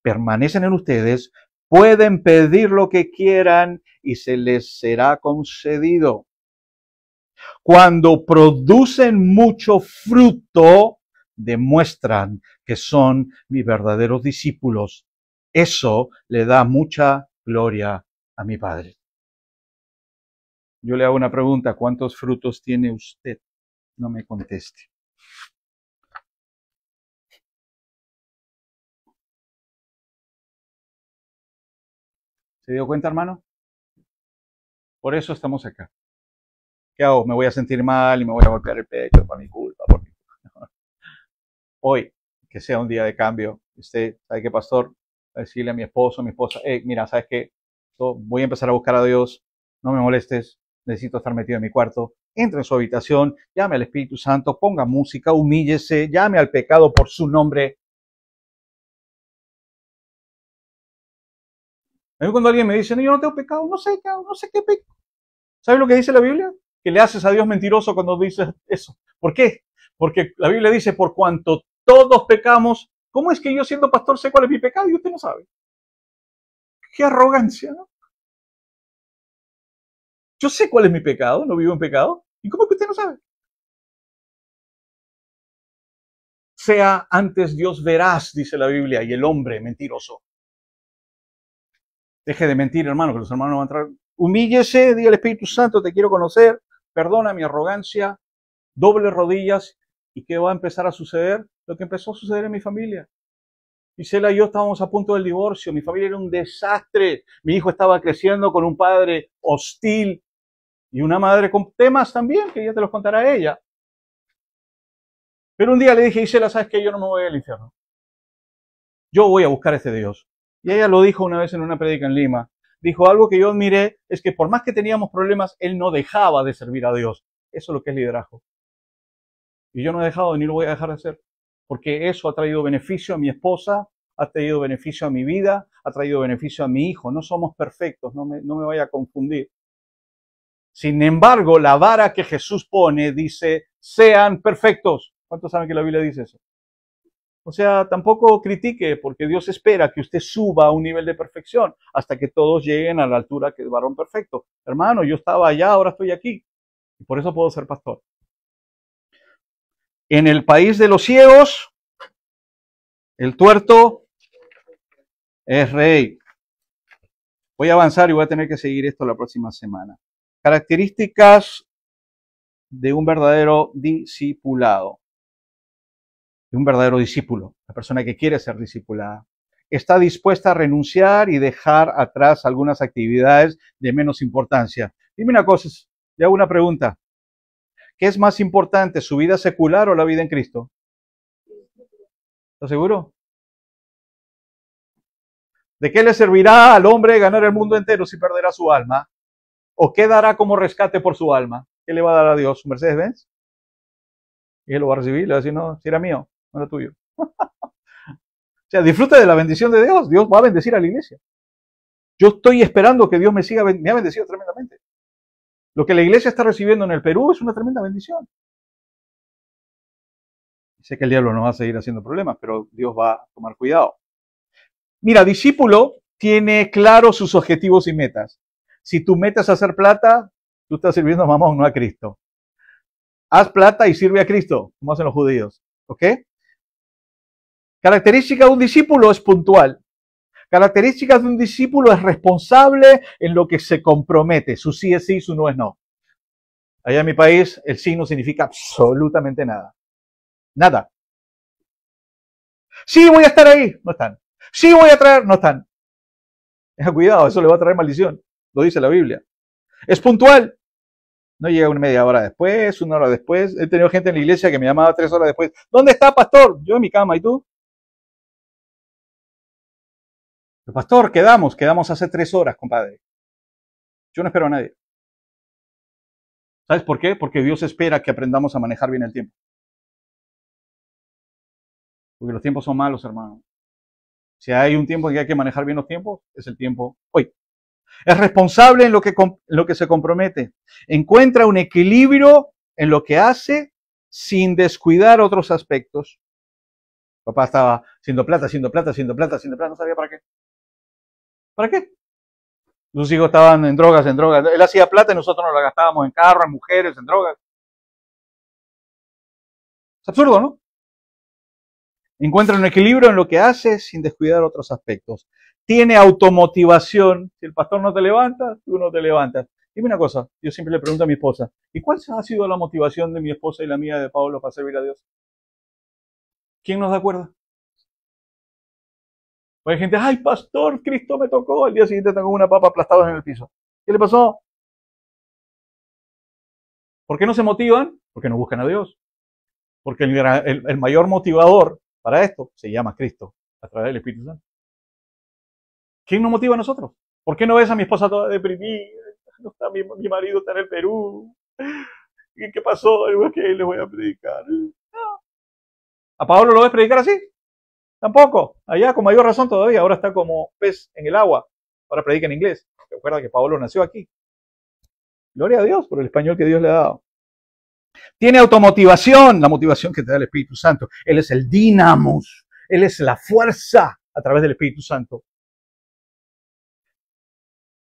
permanecen en ustedes, pueden pedir lo que quieran y se les será concedido. Cuando producen mucho fruto, demuestran que son mis verdaderos discípulos. Eso le da mucha gloria a mi Padre. Yo le hago una pregunta, ¿cuántos frutos tiene usted? No me conteste. ¿Se dio cuenta, hermano? Por eso estamos acá. ¿Qué hago? Me voy a sentir mal y me voy a golpear el pecho por mi culpa. Por mi Hoy, que sea un día de cambio, usted, ¿sabe qué, pastor? decirle a mi esposo, a mi esposa, Eh, mira, ¿sabes qué? voy a empezar a buscar a Dios, no me molestes, necesito estar metido en mi cuarto, entre en su habitación, llame al Espíritu Santo, ponga música, humíllese, llame al pecado por su nombre. A mí cuando alguien me dice, no, yo no tengo pecado, no sé, no sé qué pecado. ¿Sabes lo que dice la Biblia? Que le haces a Dios mentiroso cuando dices eso. ¿Por qué? Porque la Biblia dice, por cuanto todos pecamos, ¿cómo es que yo siendo pastor sé cuál es mi pecado y usted no sabe? Qué arrogancia, yo sé cuál es mi pecado, no vivo en pecado. ¿Y cómo es que usted no sabe? Sea antes Dios verás, dice la Biblia, y el hombre mentiroso. Deje de mentir, hermano, que los hermanos van a entrar. Humíllese, diga el Espíritu Santo, te quiero conocer, perdona mi arrogancia, doble rodillas. ¿Y qué va a empezar a suceder? Lo que empezó a suceder en mi familia. Gisela y yo estábamos a punto del divorcio, mi familia era un desastre, mi hijo estaba creciendo con un padre hostil, y una madre con temas también, que ya te los contará ella. Pero un día le dije, Isela, ¿sabes qué? Yo no me voy al infierno. Yo voy a buscar a este Dios. Y ella lo dijo una vez en una predica en Lima. Dijo, algo que yo admiré es que por más que teníamos problemas, él no dejaba de servir a Dios. Eso es lo que es liderazgo. Y yo no he dejado ni lo voy a dejar de hacer. Porque eso ha traído beneficio a mi esposa, ha traído beneficio a mi vida, ha traído beneficio a mi hijo. No somos perfectos, no me, no me vaya a confundir. Sin embargo, la vara que Jesús pone dice, sean perfectos. ¿Cuántos saben que la Biblia dice eso? O sea, tampoco critique, porque Dios espera que usted suba a un nivel de perfección hasta que todos lleguen a la altura que es varón perfecto. Hermano, yo estaba allá, ahora estoy aquí. Y por eso puedo ser pastor. En el país de los ciegos, el tuerto es rey. Voy a avanzar y voy a tener que seguir esto la próxima semana. Características de un verdadero discipulado, de un verdadero discípulo, la persona que quiere ser discipulada. Está dispuesta a renunciar y dejar atrás algunas actividades de menos importancia. Dime una cosa, le hago una pregunta. ¿Qué es más importante, su vida secular o la vida en Cristo? ¿Estás seguro? ¿De qué le servirá al hombre ganar el mundo entero si perderá su alma? ¿O qué dará como rescate por su alma? ¿Qué le va a dar a Dios? ¿Su Mercedes Benz? Y él lo va a recibir, le va a decir, no, si era mío, no era tuyo. o sea, disfruta de la bendición de Dios. Dios va a bendecir a la iglesia. Yo estoy esperando que Dios me siga, me ha bendecido tremendamente. Lo que la iglesia está recibiendo en el Perú es una tremenda bendición. Sé que el diablo no va a seguir haciendo problemas, pero Dios va a tomar cuidado. Mira, discípulo tiene claro sus objetivos y metas. Si tú metes a hacer plata, tú estás sirviendo a mamón, no a Cristo. Haz plata y sirve a Cristo, como hacen los judíos. ¿Ok? Característica de un discípulo es puntual. Características de un discípulo es responsable en lo que se compromete. Su sí es sí, su no es no. Allá en mi país el sí no significa absolutamente nada. Nada. Sí voy a estar ahí, no están. Sí voy a traer, no están. Cuidado, eso le va a traer maldición lo dice la Biblia. Es puntual. No llega una media hora después, una hora después. He tenido gente en la iglesia que me llamaba tres horas después. ¿Dónde está, pastor? Yo en mi cama, ¿y tú? El pastor, quedamos, quedamos hace tres horas, compadre. Yo no espero a nadie. ¿Sabes por qué? Porque Dios espera que aprendamos a manejar bien el tiempo. Porque los tiempos son malos, hermano. Si hay un tiempo que hay que manejar bien los tiempos, es el tiempo hoy. Es responsable en lo que, lo que se compromete. Encuentra un equilibrio en lo que hace sin descuidar otros aspectos. Papá estaba haciendo plata, haciendo plata, haciendo plata, haciendo plata, no sabía para qué. ¿Para qué? Los hijos estaban en drogas, en drogas. Él hacía plata y nosotros nos la gastábamos en carros, en mujeres, en drogas. Es absurdo, ¿no? Encuentra un equilibrio en lo que hace sin descuidar otros aspectos. Tiene automotivación. Si el pastor no te levanta, tú no te levantas. Dime una cosa, yo siempre le pregunto a mi esposa, ¿y cuál ha sido la motivación de mi esposa y la mía de Pablo para servir a Dios? ¿Quién nos da cuerda? Pues hay gente, ay, pastor, Cristo me tocó. El día siguiente tengo una papa aplastada en el piso. ¿Qué le pasó? ¿Por qué no se motivan? Porque no buscan a Dios. Porque el mayor motivador para esto se llama Cristo, a través del Espíritu Santo. ¿Quién nos motiva a nosotros? ¿Por qué no ves a mi esposa toda deprimida? mi, marido está en el Perú. ¿Qué, qué pasó? ¿Qué le voy a predicar? ¿A Pablo lo ves predicar así? Tampoco. Allá con mayor razón todavía. Ahora está como pez en el agua. Ahora predica en inglés. Recuerda que Pablo nació aquí. Gloria a Dios por el español que Dios le ha dado. Tiene automotivación, la motivación que te da el Espíritu Santo. Él es el dinamos, Él es la fuerza a través del Espíritu Santo.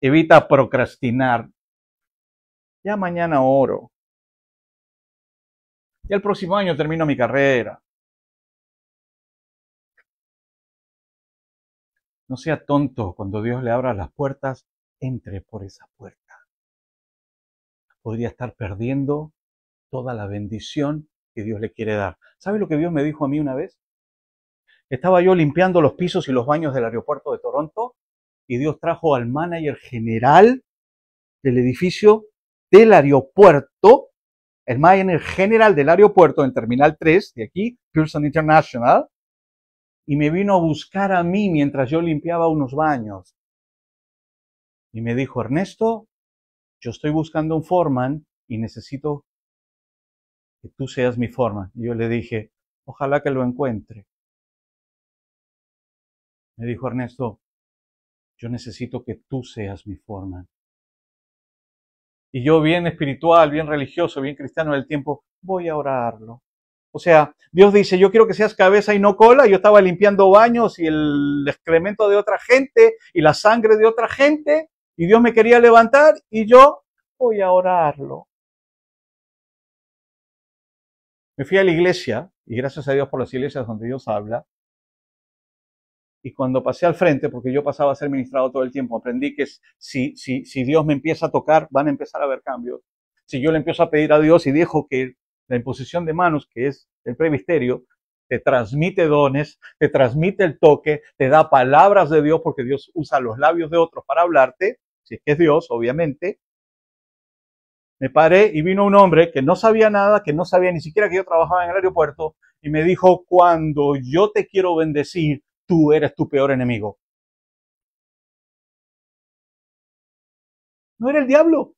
Evita procrastinar. Ya mañana oro. Ya el próximo año termino mi carrera. No sea tonto cuando Dios le abra las puertas, entre por esa puerta. Podría estar perdiendo toda la bendición que Dios le quiere dar. ¿Sabe lo que Dios me dijo a mí una vez? Estaba yo limpiando los pisos y los baños del aeropuerto de Toronto y Dios trajo al manager general del edificio del aeropuerto, el manager general del aeropuerto en Terminal 3 de aquí, Pearson International, y me vino a buscar a mí mientras yo limpiaba unos baños. Y me dijo, Ernesto, yo estoy buscando un foreman y necesito tú seas mi forma. Y yo le dije, ojalá que lo encuentre. Me dijo Ernesto, yo necesito que tú seas mi forma. Y yo bien espiritual, bien religioso, bien cristiano del tiempo, voy a orarlo. O sea, Dios dice, yo quiero que seas cabeza y no cola. Yo estaba limpiando baños y el excremento de otra gente y la sangre de otra gente. Y Dios me quería levantar y yo voy a orarlo. Me fui a la iglesia, y gracias a Dios por las iglesias donde Dios habla, y cuando pasé al frente, porque yo pasaba a ser ministrado todo el tiempo, aprendí que si, si, si Dios me empieza a tocar, van a empezar a haber cambios. Si yo le empiezo a pedir a Dios y dijo que la imposición de manos, que es el previsterio, te transmite dones, te transmite el toque, te da palabras de Dios, porque Dios usa los labios de otros para hablarte, si es que es Dios, obviamente, me paré y vino un hombre que no sabía nada, que no sabía ni siquiera que yo trabajaba en el aeropuerto, y me dijo, cuando yo te quiero bendecir, tú eres tu peor enemigo. No era el diablo.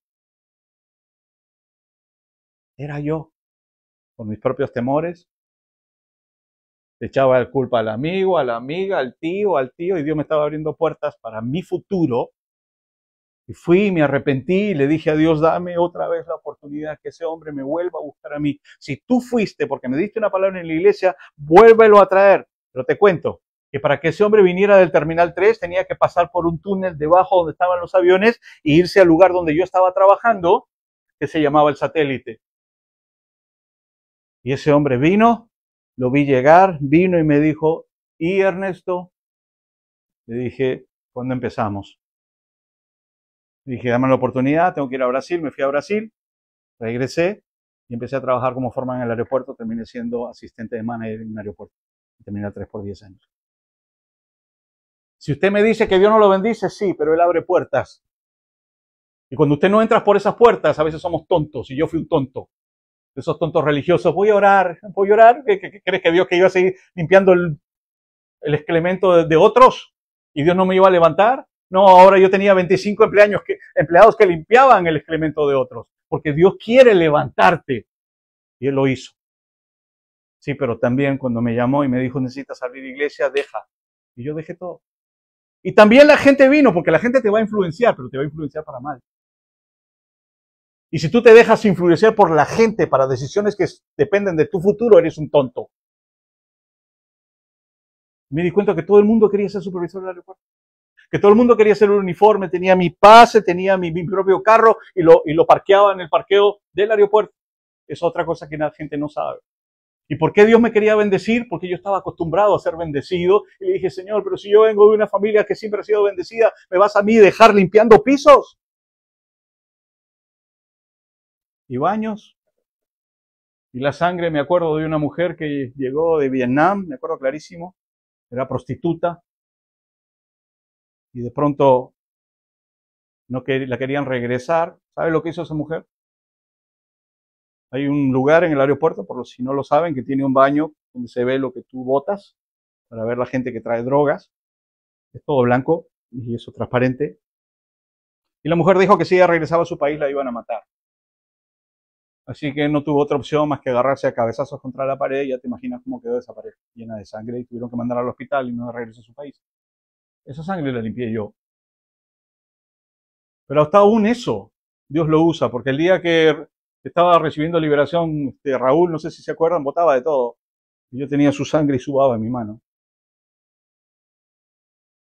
Era yo, con mis propios temores. echaba la culpa al amigo, a la amiga, al tío, al tío, y Dios me estaba abriendo puertas para mi futuro y fui, me arrepentí y le dije a Dios, dame otra vez la oportunidad que ese hombre me vuelva a buscar a mí. Si tú fuiste porque me diste una palabra en la iglesia, vuélvelo a traer. Pero te cuento que para que ese hombre viniera del Terminal 3 tenía que pasar por un túnel debajo donde estaban los aviones e irse al lugar donde yo estaba trabajando, que se llamaba el satélite. Y ese hombre vino, lo vi llegar, vino y me dijo, ¿y Ernesto? Le dije, ¿cuándo empezamos? dije, dame la oportunidad, tengo que ir a Brasil, me fui a Brasil, regresé y empecé a trabajar como forma en el aeropuerto, terminé siendo asistente de manager en un aeropuerto, terminé a 3 por 10 años. Si usted me dice que Dios no lo bendice, sí, pero Él abre puertas. Y cuando usted no entra por esas puertas, a veces somos tontos, y yo fui un tonto. De esos tontos religiosos, voy a orar, voy a orar, ¿Qué, crees que Dios que iba a seguir limpiando el, excremento de otros? ¿Y Dios no me iba a levantar? No, ahora yo tenía 25 empleados que, empleados que limpiaban el excremento de otros, porque Dios quiere levantarte. Y Él lo hizo. Sí, pero también cuando me llamó y me dijo, necesitas abrir iglesia, deja. Y yo dejé todo. Y también la gente vino, porque la gente te va a influenciar, pero te va a influenciar para mal. Y si tú te dejas influenciar por la gente para decisiones que dependen de tu futuro, eres un tonto. Me di cuenta que todo el mundo quería ser supervisor del aeropuerto que todo el mundo quería hacer un uniforme, tenía mi pase, tenía mi, propio carro y lo, y lo parqueaba en el parqueo del aeropuerto. Es otra cosa que la gente no sabe. ¿Y por qué Dios me quería bendecir? Porque yo estaba acostumbrado a ser bendecido. Y le dije, Señor, pero si yo vengo de una familia que siempre ha sido bendecida, ¿me vas a mí dejar limpiando pisos? ¿Y baños? Y la sangre, me acuerdo de una mujer que llegó de Vietnam, me acuerdo clarísimo, era prostituta, y de pronto no la querían regresar. ¿Sabe lo que hizo esa mujer? Hay un lugar en el aeropuerto, por si no lo saben, que tiene un baño donde se ve lo que tú botas para ver la gente que trae drogas. Es todo blanco y eso transparente. Y la mujer dijo que si ella regresaba a su país la iban a matar. Así que no tuvo otra opción más que agarrarse a cabezazos contra la pared. Ya te imaginas cómo quedó esa pared llena de sangre y tuvieron que mandar al hospital y no regresó a su país. Esa sangre la limpié yo. Pero hasta aún eso, Dios lo usa, porque el día que estaba recibiendo liberación, este, Raúl, no sé si se acuerdan, botaba de todo. Y yo tenía su sangre y su baba en mi mano.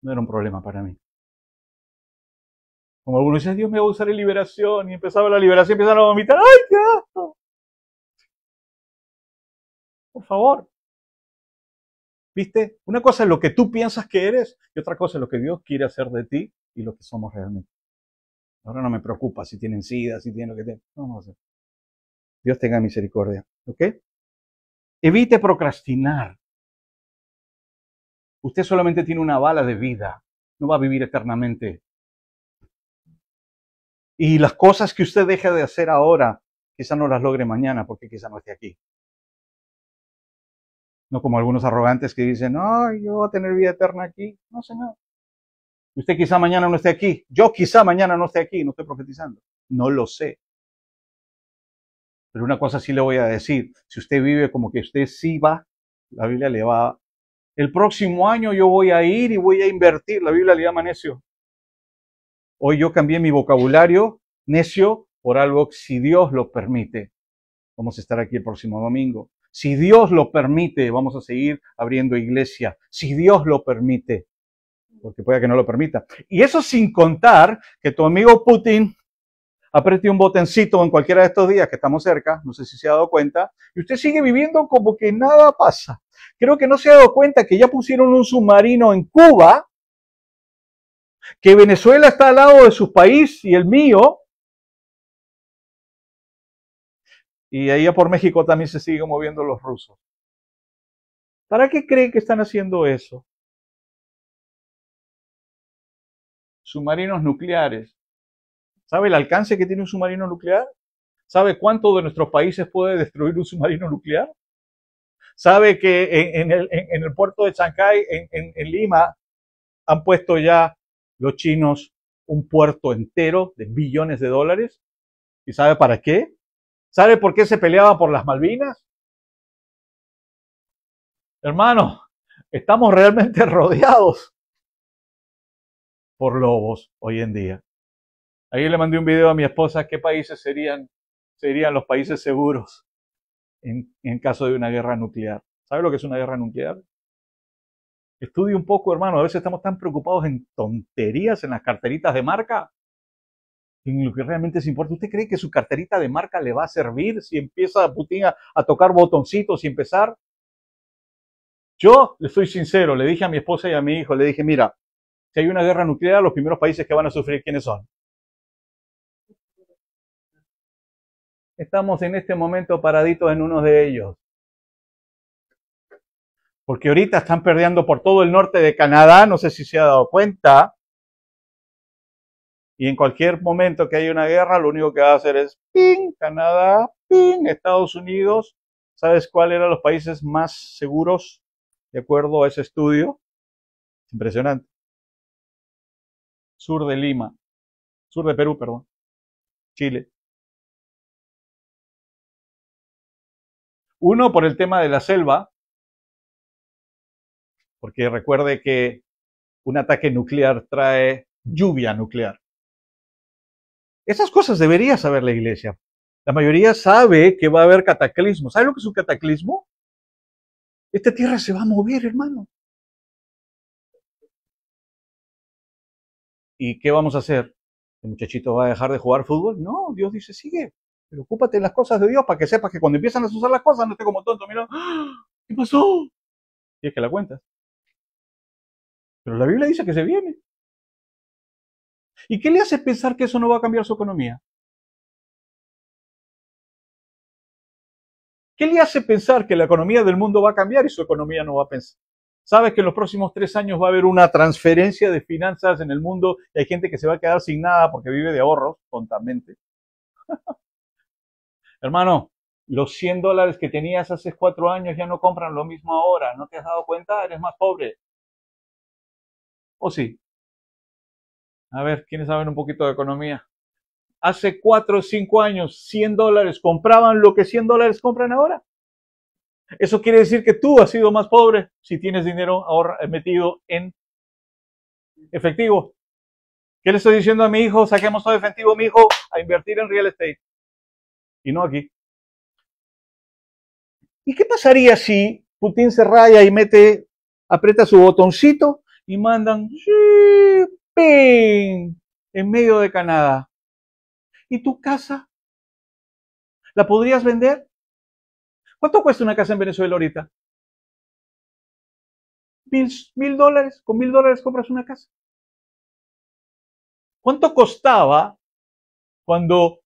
No era un problema para mí. Como algunos dicen, Dios me va a usar en liberación. Y empezaba la liberación, empezaron a vomitar. ¡Ay, qué Por favor. ¿Viste? Una cosa es lo que tú piensas que eres y otra cosa es lo que Dios quiere hacer de ti y lo que somos realmente. Ahora no me preocupa si tienen sida, si tienen lo que tienen. No, sé. Dios tenga misericordia. ¿Ok? Evite procrastinar. Usted solamente tiene una bala de vida. No va a vivir eternamente. Y las cosas que usted deja de hacer ahora, quizá no las logre mañana porque quizá no esté aquí. No como algunos arrogantes que dicen, no, yo voy a tener vida eterna aquí. No, Señor. Usted quizá mañana no esté aquí. Yo quizá mañana no esté aquí. No estoy profetizando. No lo sé. Pero una cosa sí le voy a decir. Si usted vive como que usted sí va, la Biblia le va. El próximo año yo voy a ir y voy a invertir. La Biblia le llama necio. Hoy yo cambié mi vocabulario necio por algo si Dios lo permite. Vamos a estar aquí el próximo domingo. Si Dios lo permite, vamos a seguir abriendo iglesia. Si Dios lo permite, porque puede que no lo permita. Y eso sin contar que tu amigo Putin apriete un botoncito en cualquiera de estos días que estamos cerca, no sé si se ha dado cuenta, y usted sigue viviendo como que nada pasa. Creo que no se ha dado cuenta que ya pusieron un submarino en Cuba, que Venezuela está al lado de su país y el mío, Y ahí por México también se siguen moviendo los rusos. ¿Para qué creen que están haciendo eso? Submarinos nucleares. ¿Sabe el alcance que tiene un submarino nuclear? ¿Sabe cuánto de nuestros países puede destruir un submarino nuclear? ¿Sabe que en, el, puerto de Chancay, en Lima, han puesto ya los chinos un puerto entero de billones de dólares? ¿Y sabe para qué? ¿Sabe por qué se peleaba por las Malvinas? Hermano, estamos realmente rodeados por lobos hoy en día. Ayer le mandé un video a mi esposa, ¿qué países serían, serían los países seguros en, en caso de una guerra nuclear? ¿Sabe lo que es una guerra nuclear? Estudie un poco, hermano. A veces estamos tan preocupados en tonterías, en las carteritas de marca, en lo que realmente se importa. ¿Usted cree que su carterita de marca le va a servir si empieza Putin a, tocar botoncitos y empezar? Yo le soy sincero, le dije a mi esposa y a mi hijo, le dije, mira, si hay una guerra nuclear, los primeros países que van a sufrir, ¿quiénes son? Estamos en este momento paraditos en uno de ellos. Porque ahorita están perdiendo por todo el norte de Canadá, no sé si se ha dado cuenta, y en cualquier momento que haya una guerra, lo único que va a hacer es ping, Canadá, ping, Estados Unidos. ¿Sabes cuáles eran los países más seguros de acuerdo a ese estudio? Impresionante. Sur de Lima, sur de Perú, perdón, Chile. Uno por el tema de la selva, porque recuerde que un ataque nuclear trae lluvia nuclear. Esas cosas debería saber la iglesia. La mayoría sabe que va a haber cataclismo. ¿Sabe lo que es un cataclismo? Esta tierra se va a mover, hermano. ¿Y qué vamos a hacer? ¿El muchachito va a dejar de jugar fútbol? No, Dios dice, sigue. Preocúpate en las cosas de Dios para que sepas que cuando empiezan a usar las cosas no esté como tonto Mira, ¡Ah! ¿Qué pasó? Y es que la cuentas. Pero la Biblia dice que se viene. ¿Y qué le hace pensar que eso no va a cambiar su economía? ¿Qué le hace pensar que la economía del mundo va a cambiar y su economía no va a pensar? Sabes que en los próximos tres años va a haber una transferencia de finanzas en el mundo y hay gente que se va a quedar sin nada porque vive de ahorros tontamente. Hermano, los 100 dólares que tenías hace cuatro años ya no compran lo mismo ahora. ¿No te has dado cuenta? Eres más pobre. ¿O sí? A ver, ¿quiénes saben un poquito de economía? Hace 4 o 5 años, 100 dólares compraban lo que 100 dólares compran ahora. Eso quiere decir que tú has sido más pobre si tienes dinero ahora eh, metido en efectivo. ¿Qué le estoy diciendo a mi hijo? Saquemos todo efectivo, mi hijo, a invertir en real estate. Y no aquí. ¿Y qué pasaría si Putin se raya y mete, aprieta su botoncito y mandan ¡Ping! En medio de Canadá. ¿Y tu casa? ¿La podrías vender? ¿Cuánto cuesta una casa en Venezuela ahorita? Mil, mil dólares. Con mil dólares compras una casa. ¿Cuánto costaba cuando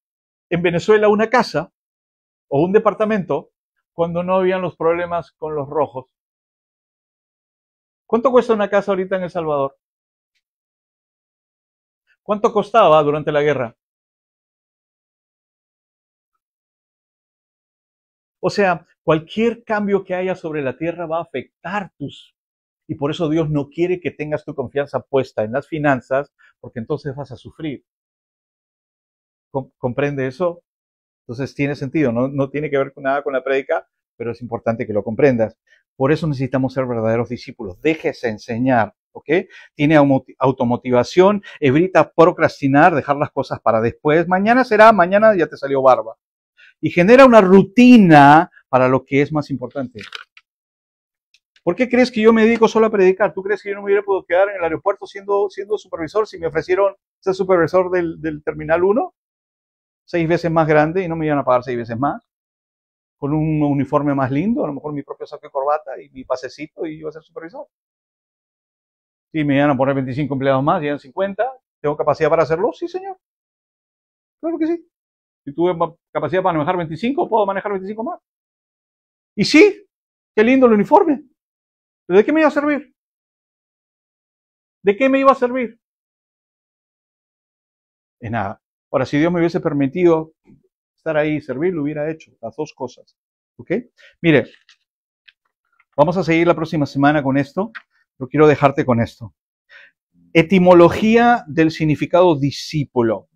en Venezuela una casa o un departamento cuando no habían los problemas con los rojos? ¿Cuánto cuesta una casa ahorita en El Salvador? ¿Cuánto costaba durante la guerra? O sea, cualquier cambio que haya sobre la tierra va a afectar tus... Y por eso Dios no quiere que tengas tu confianza puesta en las finanzas, porque entonces vas a sufrir. ¿Comprende eso? Entonces tiene sentido, no, tiene que ver nada con la prédica, pero es importante que lo comprendas. Por eso necesitamos ser verdaderos discípulos. Déjese enseñar ¿ok? Tiene automotivación, evita procrastinar, dejar las cosas para después. Mañana será, mañana ya te salió barba. Y genera una rutina para lo que es más importante. ¿Por qué crees que yo me dedico solo a predicar? ¿Tú crees que yo no me hubiera podido quedar en el aeropuerto siendo, siendo supervisor si me ofrecieron ser supervisor del, Terminal 1? Seis veces más grande y no me iban a pagar seis veces más. Con un uniforme más lindo, a lo mejor mi propio saco de corbata y mi pasecito y yo iba a ser supervisor. Si me iban a poner 25 empleados más, llegan 50. ¿Tengo capacidad para hacerlo? Sí, señor. Claro que sí. Si tuve capacidad para manejar 25, puedo manejar 25 más. Y sí, qué lindo el uniforme. ¿Pero de qué me iba a servir? ¿De qué me iba a servir? Es nada. Ahora, si Dios me hubiese permitido estar ahí y servir, lo hubiera hecho. Las dos cosas. ¿Ok? Mire, vamos a seguir la próxima semana con esto. Pero quiero dejarte con esto. Etimología del significado discípulo.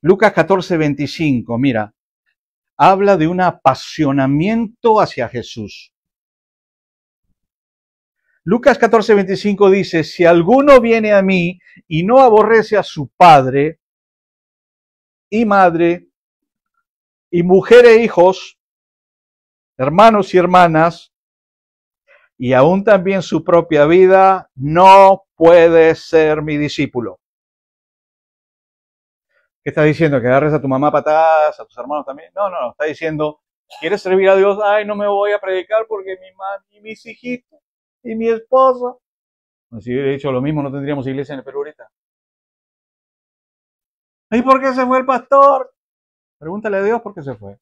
Lucas 14, 25, mira, habla de un apasionamiento hacia Jesús. Lucas 14, 25 dice, si alguno viene a mí y no aborrece a su padre y madre y mujer e hijos, hermanos y hermanas, y aún también su propia vida, no puede ser mi discípulo. ¿Qué está diciendo? ¿Que agarres a tu mamá patadas, a tus hermanos también? No, no, no, está diciendo, ¿quieres servir a Dios? Ay, no me voy a predicar porque mi mamá y mis hijitos y mi esposa. Si hubiera dicho lo mismo, no tendríamos iglesia en el Perú ahorita. ¿Y por qué se fue el pastor? Pregúntale a Dios por qué se fue.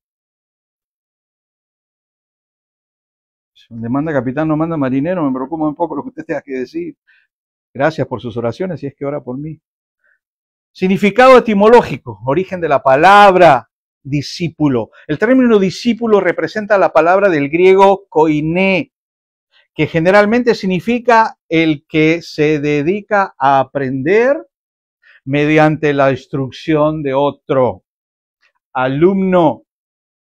Donde manda capitán, no manda marinero, me preocupa un poco lo que usted tenga que decir. Gracias por sus oraciones y es que ora por mí. Significado etimológico, origen de la palabra discípulo. El término discípulo representa la palabra del griego koiné, que generalmente significa el que se dedica a aprender mediante la instrucción de otro. Alumno,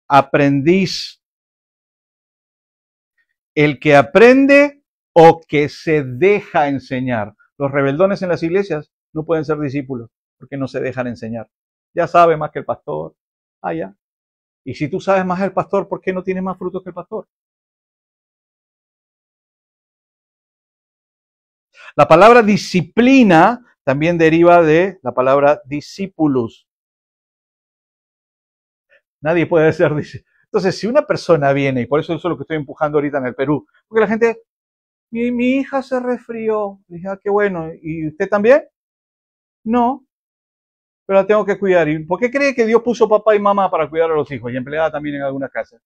aprendiz, el que aprende o que se deja enseñar. Los rebeldones en las iglesias no pueden ser discípulos porque no se dejan enseñar. Ya sabe más que el pastor. Ah, ya. Y si tú sabes más el pastor, ¿por qué no tienes más frutos que el pastor? La palabra disciplina también deriva de la palabra discípulos. Nadie puede ser discípulo. Entonces, si una persona viene, y por eso es lo que estoy empujando ahorita en el Perú, porque la gente, mi, hija se resfrió, dije, ah, qué bueno, ¿y usted también? No, pero la tengo que cuidar. por qué cree que Dios puso papá y mamá para cuidar a los hijos y empleada también en algunas casas?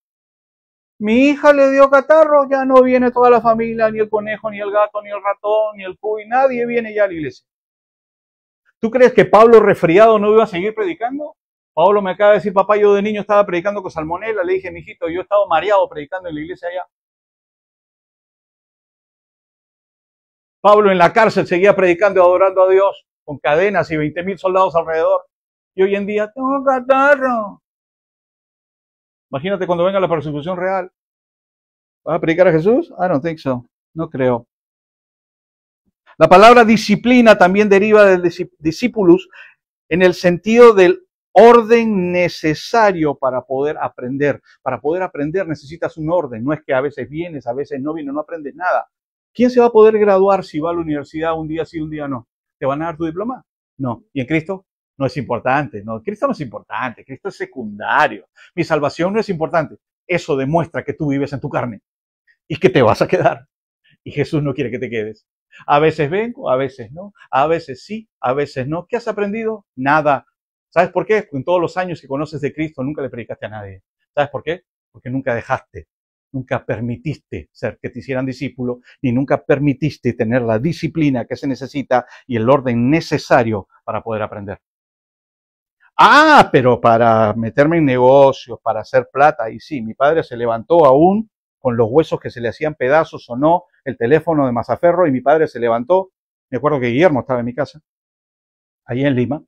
Mi hija le dio catarro, ya no viene toda la familia, ni el conejo, ni el gato, ni el ratón, ni el cuy, nadie viene ya a la iglesia. ¿Tú crees que Pablo resfriado no iba a seguir predicando? Pablo me acaba de decir, papá, yo de niño estaba predicando con salmonela. Le dije, mijito, yo he estado mareado predicando en la iglesia allá. Pablo en la cárcel seguía predicando y adorando a Dios con cadenas y 20.000 mil soldados alrededor. Y hoy en día, tengo catarro. Imagínate cuando venga la persecución real. ¿Vas a predicar a Jesús? I don't think so. No creo. La palabra disciplina también deriva del discípulos en el sentido del orden necesario para poder aprender. Para poder aprender necesitas un orden, no es que a veces vienes, a veces no vienes, no aprendes nada. ¿Quién se va a poder graduar si va a la universidad un día sí, un día no? ¿Te van a dar tu diploma? No. ¿Y en Cristo? No es importante, no. Cristo no es importante, Cristo es secundario. Mi salvación no es importante. Eso demuestra que tú vives en tu carne y que te vas a quedar. Y Jesús no quiere que te quedes. A veces vengo, a veces no, a veces sí, a veces no. ¿Qué has aprendido? Nada. ¿Sabes por qué? Porque en todos los años que conoces de Cristo nunca le predicaste a nadie. ¿Sabes por qué? Porque nunca dejaste, nunca permitiste ser que te hicieran discípulo, ni nunca permitiste tener la disciplina que se necesita y el orden necesario para poder aprender. Ah, pero para meterme en negocios, para hacer plata, y sí, mi padre se levantó aún con los huesos que se le hacían pedazos o no, el teléfono de Mazaferro, y mi padre se levantó, me acuerdo que Guillermo estaba en mi casa, ahí en Lima,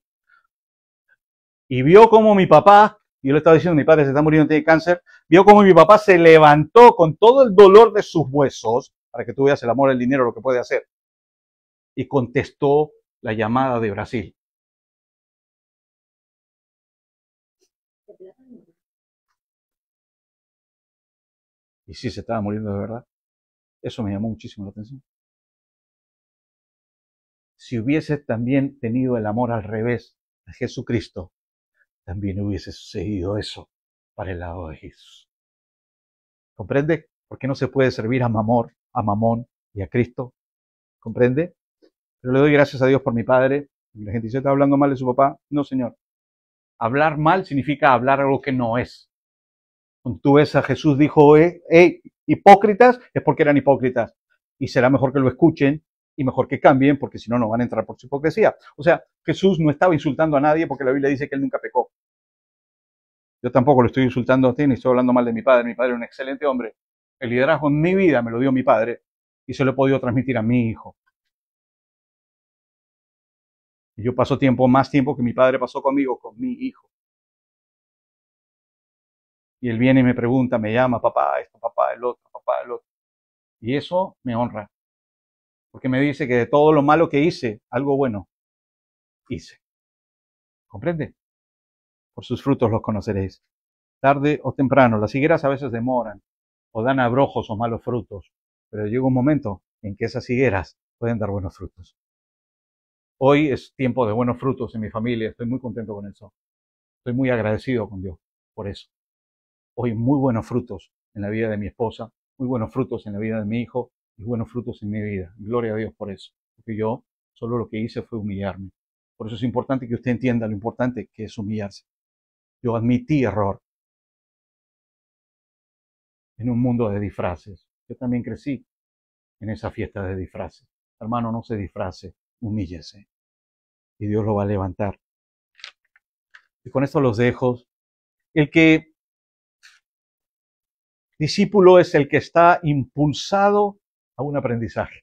y vio como mi papá, yo le estaba diciendo, mi padre se está muriendo, tiene cáncer, vio como mi papá se levantó con todo el dolor de sus huesos, para que tú veas el amor, el dinero, lo que puede hacer, y contestó la llamada de Brasil. Y sí se estaba muriendo de verdad. Eso me llamó muchísimo la atención. Si hubiese también tenido el amor al revés a Jesucristo, también hubiese sucedido eso para el lado de Jesús. ¿Comprende por qué no se puede servir a Mamor, a Mamón y a Cristo? ¿Comprende? Pero le doy gracias a Dios por mi padre. La gente dice, ¿está hablando mal de su papá? No, señor. Hablar mal significa hablar algo que no es. Cuando tú ves a Jesús, dijo, eh, eh, hipócritas, es porque eran hipócritas. Y será mejor que lo escuchen y mejor que cambien, porque si no, no van a entrar por su hipocresía. O sea, Jesús no estaba insultando a nadie porque la Biblia dice que él nunca pecó. Yo tampoco lo estoy insultando a ti ni estoy hablando mal de mi padre. Mi padre es un excelente hombre. El liderazgo en mi vida me lo dio mi padre y se lo he podido transmitir a mi hijo. Y yo paso tiempo, más tiempo que mi padre pasó conmigo, con mi hijo. Y él viene y me pregunta, me llama, papá, esto, papá, el otro, papá, el otro. Y eso me honra. Porque me dice que de todo lo malo que hice, algo bueno hice. ¿Comprende? sus frutos los conoceréis. Tarde o temprano, las higueras a veces demoran o dan abrojos o malos frutos, pero llega un momento en que esas higueras pueden dar buenos frutos. Hoy es tiempo de buenos frutos en mi familia, estoy muy contento con eso. Estoy muy agradecido con Dios por eso. Hoy muy buenos frutos en la vida de mi esposa, muy buenos frutos en la vida de mi hijo y buenos frutos en mi vida. Gloria a Dios por eso. Porque yo solo lo que hice fue humillarme. Por eso es importante que usted entienda lo importante que es humillarse. Yo admití error en un mundo de disfraces. Yo también crecí en esa fiesta de disfraces. Hermano, no se disfrace, humíllese. Y Dios lo va a levantar. Y con esto los dejo. El que discípulo es el que está impulsado a un aprendizaje.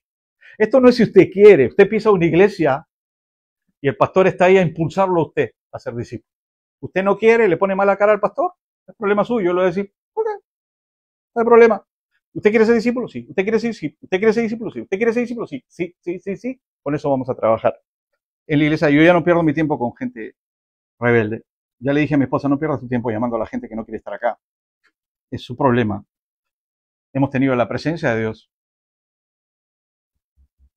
Esto no es si usted quiere. Usted pisa una iglesia y el pastor está ahí a impulsarlo a usted a ser discípulo. Usted no quiere, le pone mala cara al pastor, es problema suyo, Yo lo decir, ok, no hay problema. ¿Usted quiere ser discípulo? Sí. ¿Usted quiere ser, ¿Usted quiere ser discípulo? Sí. ¿Usted quiere ser discípulo? Sí. Sí, sí, sí, sí. Con eso vamos a trabajar. En la iglesia yo ya no pierdo mi tiempo con gente rebelde. Ya le dije a mi esposa, no pierdas tu tiempo llamando a la gente que no quiere estar acá. Es su problema. Hemos tenido la presencia de Dios.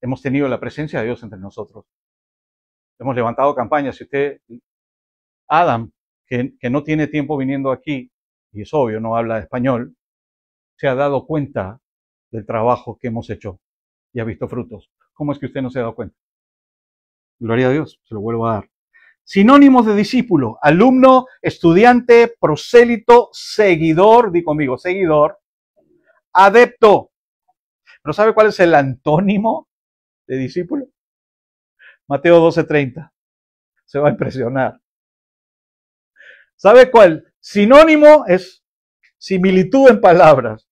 Hemos tenido la presencia de Dios entre nosotros. Hemos levantado campañas. Si usted Adam, que, no tiene tiempo viniendo aquí, y es obvio, no habla español, se ha dado cuenta del trabajo que hemos hecho y ha visto frutos. ¿Cómo es que usted no se ha dado cuenta? Gloria a Dios, se lo vuelvo a dar. Sinónimos de discípulo, alumno, estudiante, prosélito, seguidor, di conmigo, seguidor, adepto. ¿No sabe cuál es el antónimo de discípulo? Mateo 12:30. Se va a impresionar. ¿Sabe cuál? Sinónimo es similitud en palabras.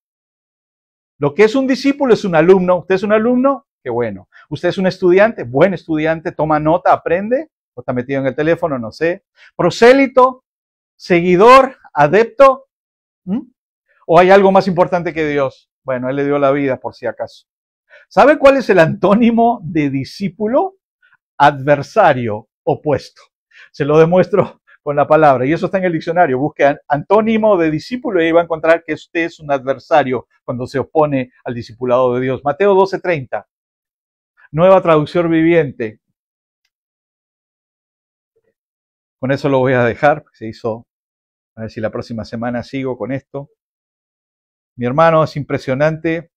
Lo que es un discípulo es un alumno. ¿Usted es un alumno? Qué bueno. ¿Usted es un estudiante? Buen estudiante, toma nota, aprende. ¿O está metido en el teléfono? No sé. Prosélito, seguidor, adepto. ¿Mm? ¿O hay algo más importante que Dios? Bueno, Él le dio la vida por si acaso. ¿Sabe cuál es el antónimo de discípulo? Adversario, opuesto. Se lo demuestro con la palabra. Y eso está en el diccionario. Busque antónimo de discípulo y ahí va a encontrar que usted es un adversario cuando se opone al discipulado de Dios. Mateo 12:30. Nueva traducción viviente. Con eso lo voy a dejar. Se hizo. A ver si la próxima semana sigo con esto. Mi hermano es impresionante.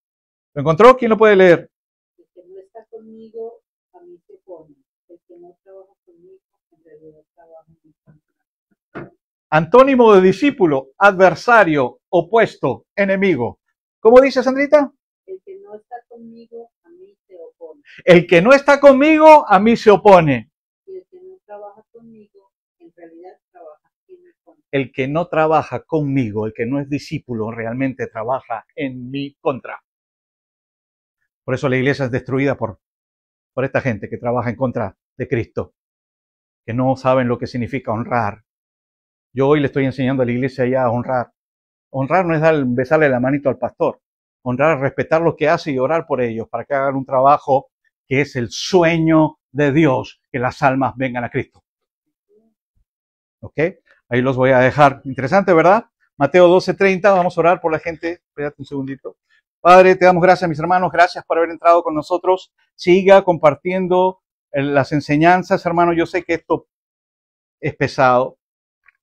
¿Lo encontró? ¿Quién lo puede leer? que no está conmigo, a mí se El que no trabaja conmigo, Antónimo de discípulo, adversario, opuesto, enemigo. ¿Cómo dice Sandrita? El que no está conmigo a mí se opone. El que no está conmigo a mí se opone. el que no trabaja conmigo en realidad trabaja en mi contra. El que no trabaja conmigo, el que no es discípulo, realmente trabaja en mi contra. Por eso la iglesia es destruida por, por esta gente que trabaja en contra de Cristo, que no saben lo que significa honrar yo hoy le estoy enseñando a la iglesia ya a honrar. Honrar no es dar, besarle la manito al pastor. Honrar, es respetar lo que hace y orar por ellos para que hagan un trabajo que es el sueño de Dios, que las almas vengan a Cristo. ¿Ok? Ahí los voy a dejar. Interesante, ¿verdad? Mateo 12:30, vamos a orar por la gente. Espérate un segundito. Padre, te damos gracias, mis hermanos. Gracias por haber entrado con nosotros. Siga compartiendo eh, las enseñanzas, hermano. Yo sé que esto es pesado.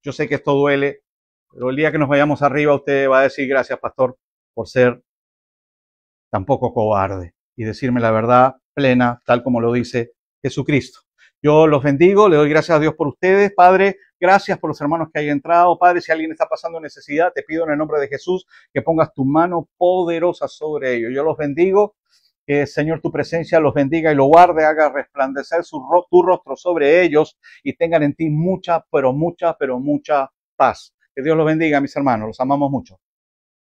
Yo sé que esto duele, pero el día que nos vayamos arriba usted va a decir gracias, pastor, por ser tan poco cobarde y decirme la verdad plena, tal como lo dice Jesucristo. Yo los bendigo, le doy gracias a Dios por ustedes, Padre. Gracias por los hermanos que hayan entrado. Padre, si alguien está pasando necesidad, te pido en el nombre de Jesús que pongas tu mano poderosa sobre ellos. Yo los bendigo. Que, Señor, tu presencia los bendiga y lo guarde, haga resplandecer su tu rostro sobre ellos y tengan en ti mucha, pero mucha, pero mucha paz. Que Dios los bendiga, mis hermanos, los amamos mucho.